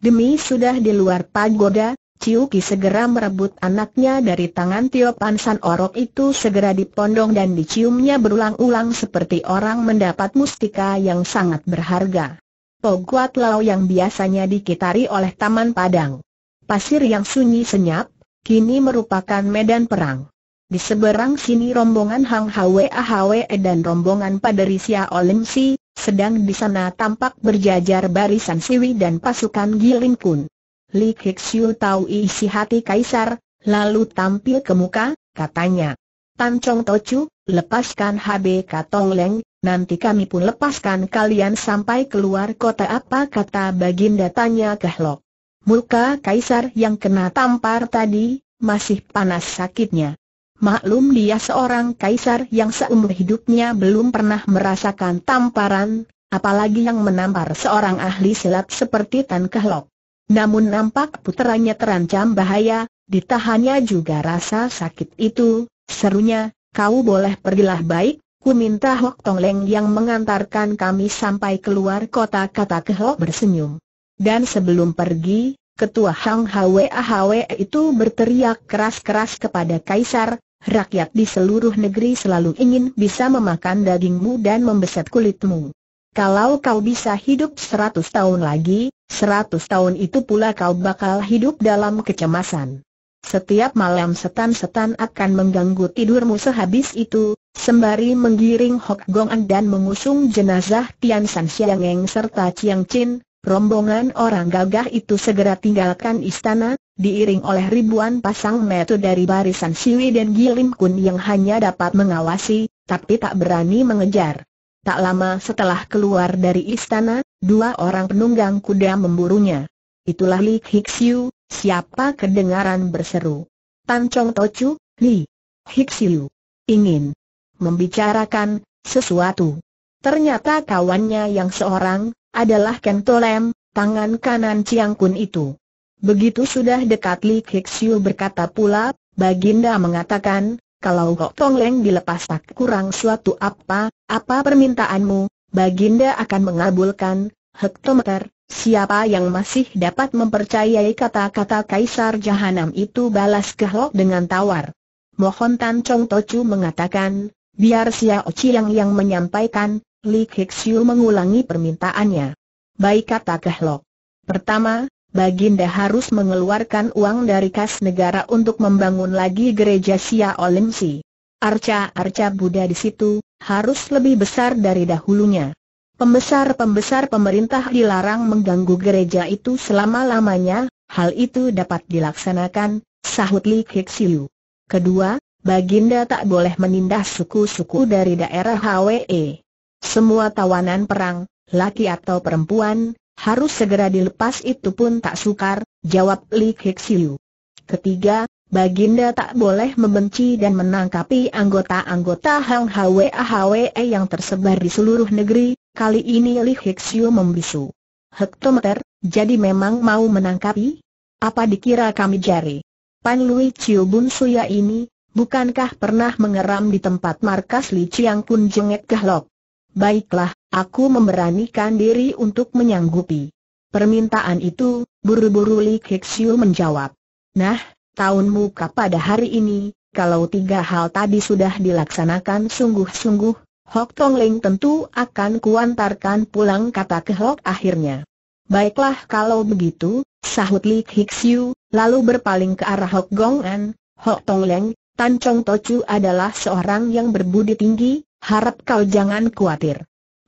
Demi sudah di luar pagoda, Ciuki segera merebut anaknya dari tangan Tio Pansan Orok itu segera dipondong dan diciumnya berulang-ulang seperti orang mendapat mustika yang sangat berharga. Poguat Lau yang biasanya dikitari oleh Taman Padang. Pasir yang sunyi senyap, kini merupakan medan perang. Di seberang sini rombongan Hang Hwa Hwa dan rombongan Paderisia Olimsi. Sedang di sana tampak berjajar barisan Siwi dan pasukan Giling Kun. Li Kixiu tahu isi hati kaisar, lalu tampil ke muka, katanya. Tan Chong Tochu, lepaskan HB Katong Leng, nanti kami pun lepaskan kalian sampai keluar kota apa kata baginda tanya Kehlok. Muka kaisar yang kena tampar tadi, masih panas sakitnya. Maklum dia seorang kaisar yang seumur hidupnya belum pernah merasakan tamparan, apalagi yang menampar seorang ahli silat seperti Tan Kehlok. Namun nampak puteranya terancam bahaya, ditahannya juga rasa sakit itu, serunya, kau boleh pergilah baik, ku minta Hok Tong Leng yang mengantarkan kami sampai keluar kota kata Kehlok bersenyum. Dan sebelum pergi, Ketua Hang Hwa itu berteriak keras-keras kepada Kaisar, Rakyat di seluruh negeri selalu ingin bisa memakan dagingmu dan membeset kulitmu. Kalau kau bisa hidup seratus tahun lagi, seratus tahun itu pula kau bakal hidup dalam kecemasan. Setiap malam setan-setan akan mengganggu tidurmu sehabis itu, sembari menggiring Hok Gong dan mengusung jenazah Tian San Xiangeng serta Chiang Chin, rombongan orang gagah itu segera tinggalkan istana, diiring oleh ribuan pasang metu dari barisan Siwi dan Gilim Kun yang hanya dapat mengawasi, tapi tak berani mengejar. Tak lama setelah keluar dari istana, dua orang penunggang kuda memburunya. Itulah Li Hixiu, siapa kedengaran berseru. Tan Chong Tochu, Li Hixiu, ingin membicarakan sesuatu. Ternyata kawannya yang seorang, adalah Kentolem, tangan kanan Ciang Kun itu. Begitu sudah dekat Li Kixiu berkata pula, Baginda mengatakan, kalau Gok Tong Leng dilepas tak kurang suatu apa, apa permintaanmu, Baginda akan mengabulkan, hektometer, siapa yang masih dapat mempercayai kata-kata Kaisar Jahanam itu balas ke dengan tawar. Mohon Tan Chong Tochu mengatakan, biar Xiao Chiang yang menyampaikan, Li Kixiu mengulangi permintaannya. Baik kata Kehlok. Pertama, Baginda harus mengeluarkan uang dari kas negara untuk membangun lagi gereja Sia Olimsi. Arca-arca Buddha di situ, harus lebih besar dari dahulunya. Pembesar-pembesar pemerintah dilarang mengganggu gereja itu selama-lamanya, hal itu dapat dilaksanakan, sahut Li Kixiu. Kedua, Baginda tak boleh menindas suku-suku dari daerah HWE. Semua tawanan perang, laki atau perempuan, harus segera dilepas itu pun tak sukar, jawab Li Keksiu. Ketiga, Baginda tak boleh membenci dan menangkapi anggota-anggota Hang Hwe Hwe yang tersebar di seluruh negeri, kali ini Li Keksiu membisu. Hektometer, jadi memang mau menangkapi? Apa dikira kami jari? Pan Lui Chiu Bun Suya ini, bukankah pernah mengeram di tempat markas Li Chiang Kun Jengek kehlok? Baiklah, Aku memberanikan diri untuk menyanggupi. Permintaan itu, buru-buru Li Kexiu menjawab. Nah, tahun muka pada hari ini, kalau tiga hal tadi sudah dilaksanakan sungguh-sungguh, Hok Tong Leng tentu akan kuantarkan pulang kata ke Hok akhirnya. Baiklah kalau begitu, sahut Li Kexiu, lalu berpaling ke arah Hok Gong An, Hok Tong Leng, Tan Chong Tochu adalah seorang yang berbudi tinggi, harap kau jangan khawatir.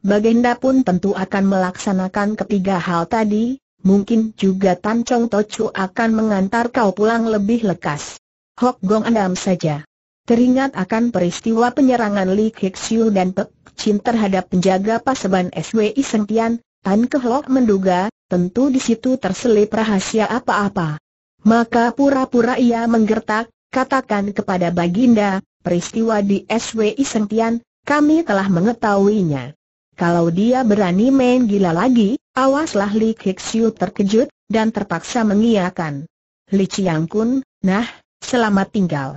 Baginda pun tentu akan melaksanakan ketiga hal tadi, mungkin juga Tan Chong Tochu akan mengantar kau pulang lebih lekas. Hok Gong Andam saja. Teringat akan peristiwa penyerangan Li Kexiu dan Pek Chin terhadap penjaga paseban SWI Sentian, Tan Kehlok menduga, tentu di situ terselip rahasia apa-apa. Maka pura-pura ia menggertak, katakan kepada Baginda, peristiwa di SWI Sentian, kami telah mengetahuinya. Kalau dia berani main gila lagi, awaslah Li Kixiu terkejut, dan terpaksa mengiyakan. Li Chiang Kun, nah, selamat tinggal.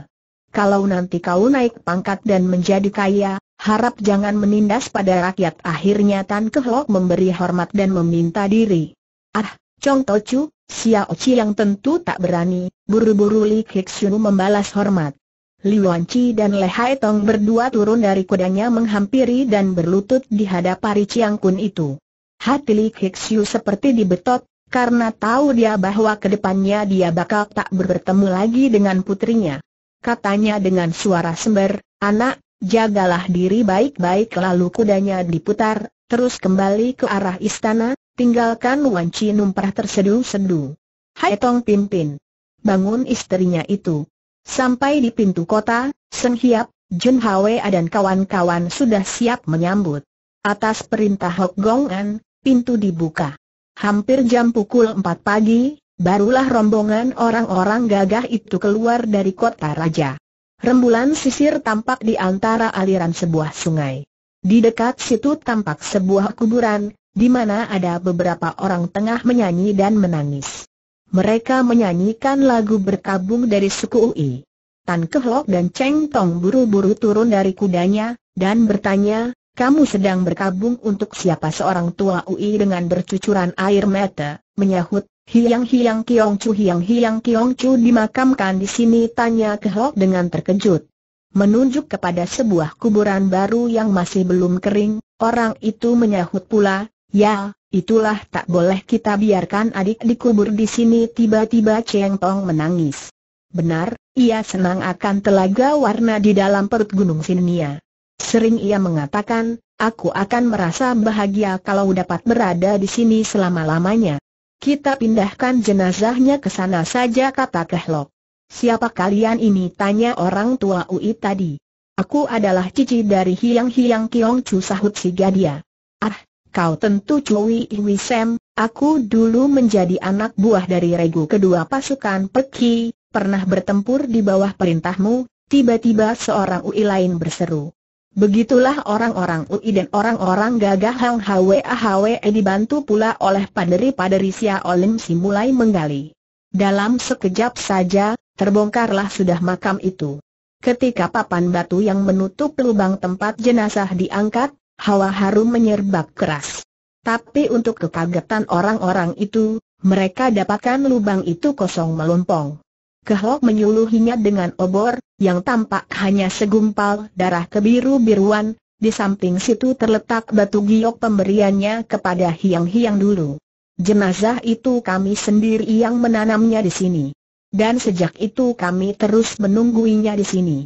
Kalau nanti kau naik pangkat dan menjadi kaya, harap jangan menindas pada rakyat. Akhirnya Tan Kehlok memberi hormat dan meminta diri. Ah, Chong Tochu, Xiao Chi yang tentu tak berani, buru-buru Li Kixiu membalas hormat. Wanchi dan Le Hai Tong berdua turun dari kudanya menghampiri dan berlutut di hadapan Ri Chiang Kun itu. Hati Li Hixiu seperti dibetot, karena tahu dia bahwa kedepannya dia bakal tak bertemu lagi dengan putrinya. Katanya dengan suara sember, anak, jagalah diri baik-baik lalu kudanya diputar, terus kembali ke arah istana, tinggalkan Wanchi numpah terseduh-seduh. Hai Tong pimpin. Bangun istrinya itu, Sampai di pintu kota, Seng Hiap, Jun Hwe dan kawan-kawan sudah siap menyambut. Atas perintah Hok Gong An, pintu dibuka. Hampir jam pukul 4 pagi, barulah rombongan orang-orang gagah itu keluar dari kota raja. Rembulan sisir tampak di antara aliran sebuah sungai. Di dekat situ tampak sebuah kuburan, di mana ada beberapa orang tengah menyanyi dan menangis. Mereka menyanyikan lagu berkabung dari suku Ui. Tan Kehlok dan Cheng Tong buru-buru turun dari kudanya, dan bertanya, kamu sedang berkabung untuk siapa seorang tua Ui dengan bercucuran air mata, menyahut, Hiang Hiang Kiong Chu Hiang Hiang Kiong Chu dimakamkan di sini tanya Kehlok dengan terkejut. Menunjuk kepada sebuah kuburan baru yang masih belum kering, orang itu menyahut pula, ya, Itulah tak boleh kita biarkan adik dikubur di sini tiba-tiba Cheng Tong menangis. Benar, ia senang akan telaga warna di dalam perut Gunung Sinia. Sering ia mengatakan, aku akan merasa bahagia kalau dapat berada di sini selama-lamanya. Kita pindahkan jenazahnya ke sana saja kata Kehlok. Siapa kalian ini tanya orang tua Ui tadi. Aku adalah cici dari Hiang Hiang Kiong Chu sahut si Gadia. Ah, Kau tentu Cui Hui Sam, aku dulu menjadi anak buah dari regu kedua pasukan Peki, pernah bertempur di bawah perintahmu, tiba-tiba seorang UI lain berseru. Begitulah orang-orang UI dan orang-orang gagah Hang Hwe Ahwe dibantu pula oleh paderi-paderi Sia Olim Si mulai menggali. Dalam sekejap saja, terbongkarlah sudah makam itu. Ketika papan batu yang menutup lubang tempat jenazah diangkat, hawa harum menyerbak keras. Tapi untuk kekagetan orang-orang itu, mereka dapatkan lubang itu kosong melompong. Kehlok menyuluhinya dengan obor, yang tampak hanya segumpal darah kebiru-biruan, di samping situ terletak batu giok pemberiannya kepada hiang-hiang dulu. Jenazah itu kami sendiri yang menanamnya di sini. Dan sejak itu kami terus menungguinya di sini.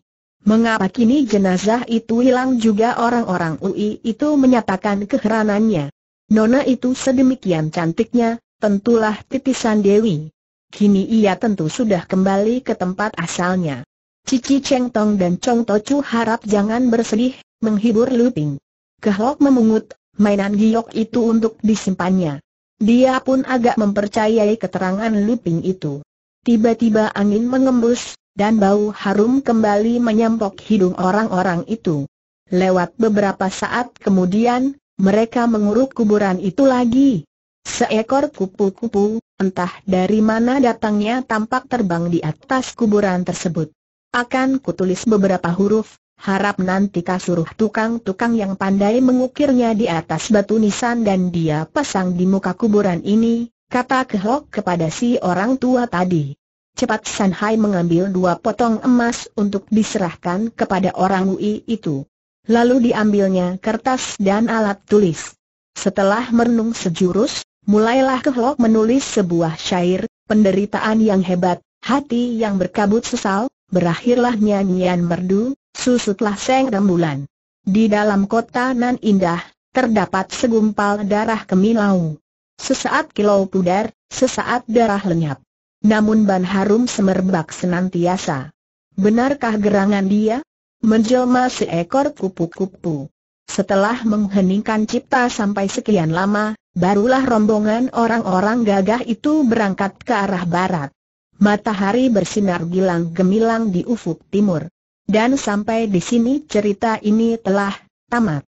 Mengapa kini jenazah itu hilang juga orang-orang UI itu menyatakan keheranannya. Nona itu sedemikian cantiknya, tentulah titisan Dewi. Kini ia tentu sudah kembali ke tempat asalnya. Cici Cheng Tong dan Chong Tochu harap jangan bersedih, menghibur Luping. Kehlok memungut, mainan giok itu untuk disimpannya. Dia pun agak mempercayai keterangan Luping itu. Tiba-tiba angin mengembus, dan bau harum kembali menyempok hidung orang-orang itu. Lewat beberapa saat kemudian, mereka menguruk kuburan itu lagi. Seekor kupu-kupu, entah dari mana datangnya tampak terbang di atas kuburan tersebut. Akan kutulis beberapa huruf, harap nanti kasuruh tukang-tukang yang pandai mengukirnya di atas batu nisan dan dia pasang di muka kuburan ini, kata Kehok kepada si orang tua tadi cepat San Hai mengambil dua potong emas untuk diserahkan kepada orang UI itu. Lalu diambilnya kertas dan alat tulis. Setelah merenung sejurus, mulailah Kehlok menulis sebuah syair, penderitaan yang hebat, hati yang berkabut sesal, berakhirlah nyanyian merdu, susutlah seng rembulan. Di dalam kota nan indah, terdapat segumpal darah kemilau. Sesaat kilau pudar, sesaat darah lenyap. Namun Ban Harum semerbak senantiasa. Benarkah gerangan dia? Menjelma seekor kupu-kupu. Setelah mengheningkan cipta sampai sekian lama, barulah rombongan orang-orang gagah itu berangkat ke arah barat. Matahari bersinar gilang gemilang di ufuk timur. Dan sampai di sini cerita ini telah tamat.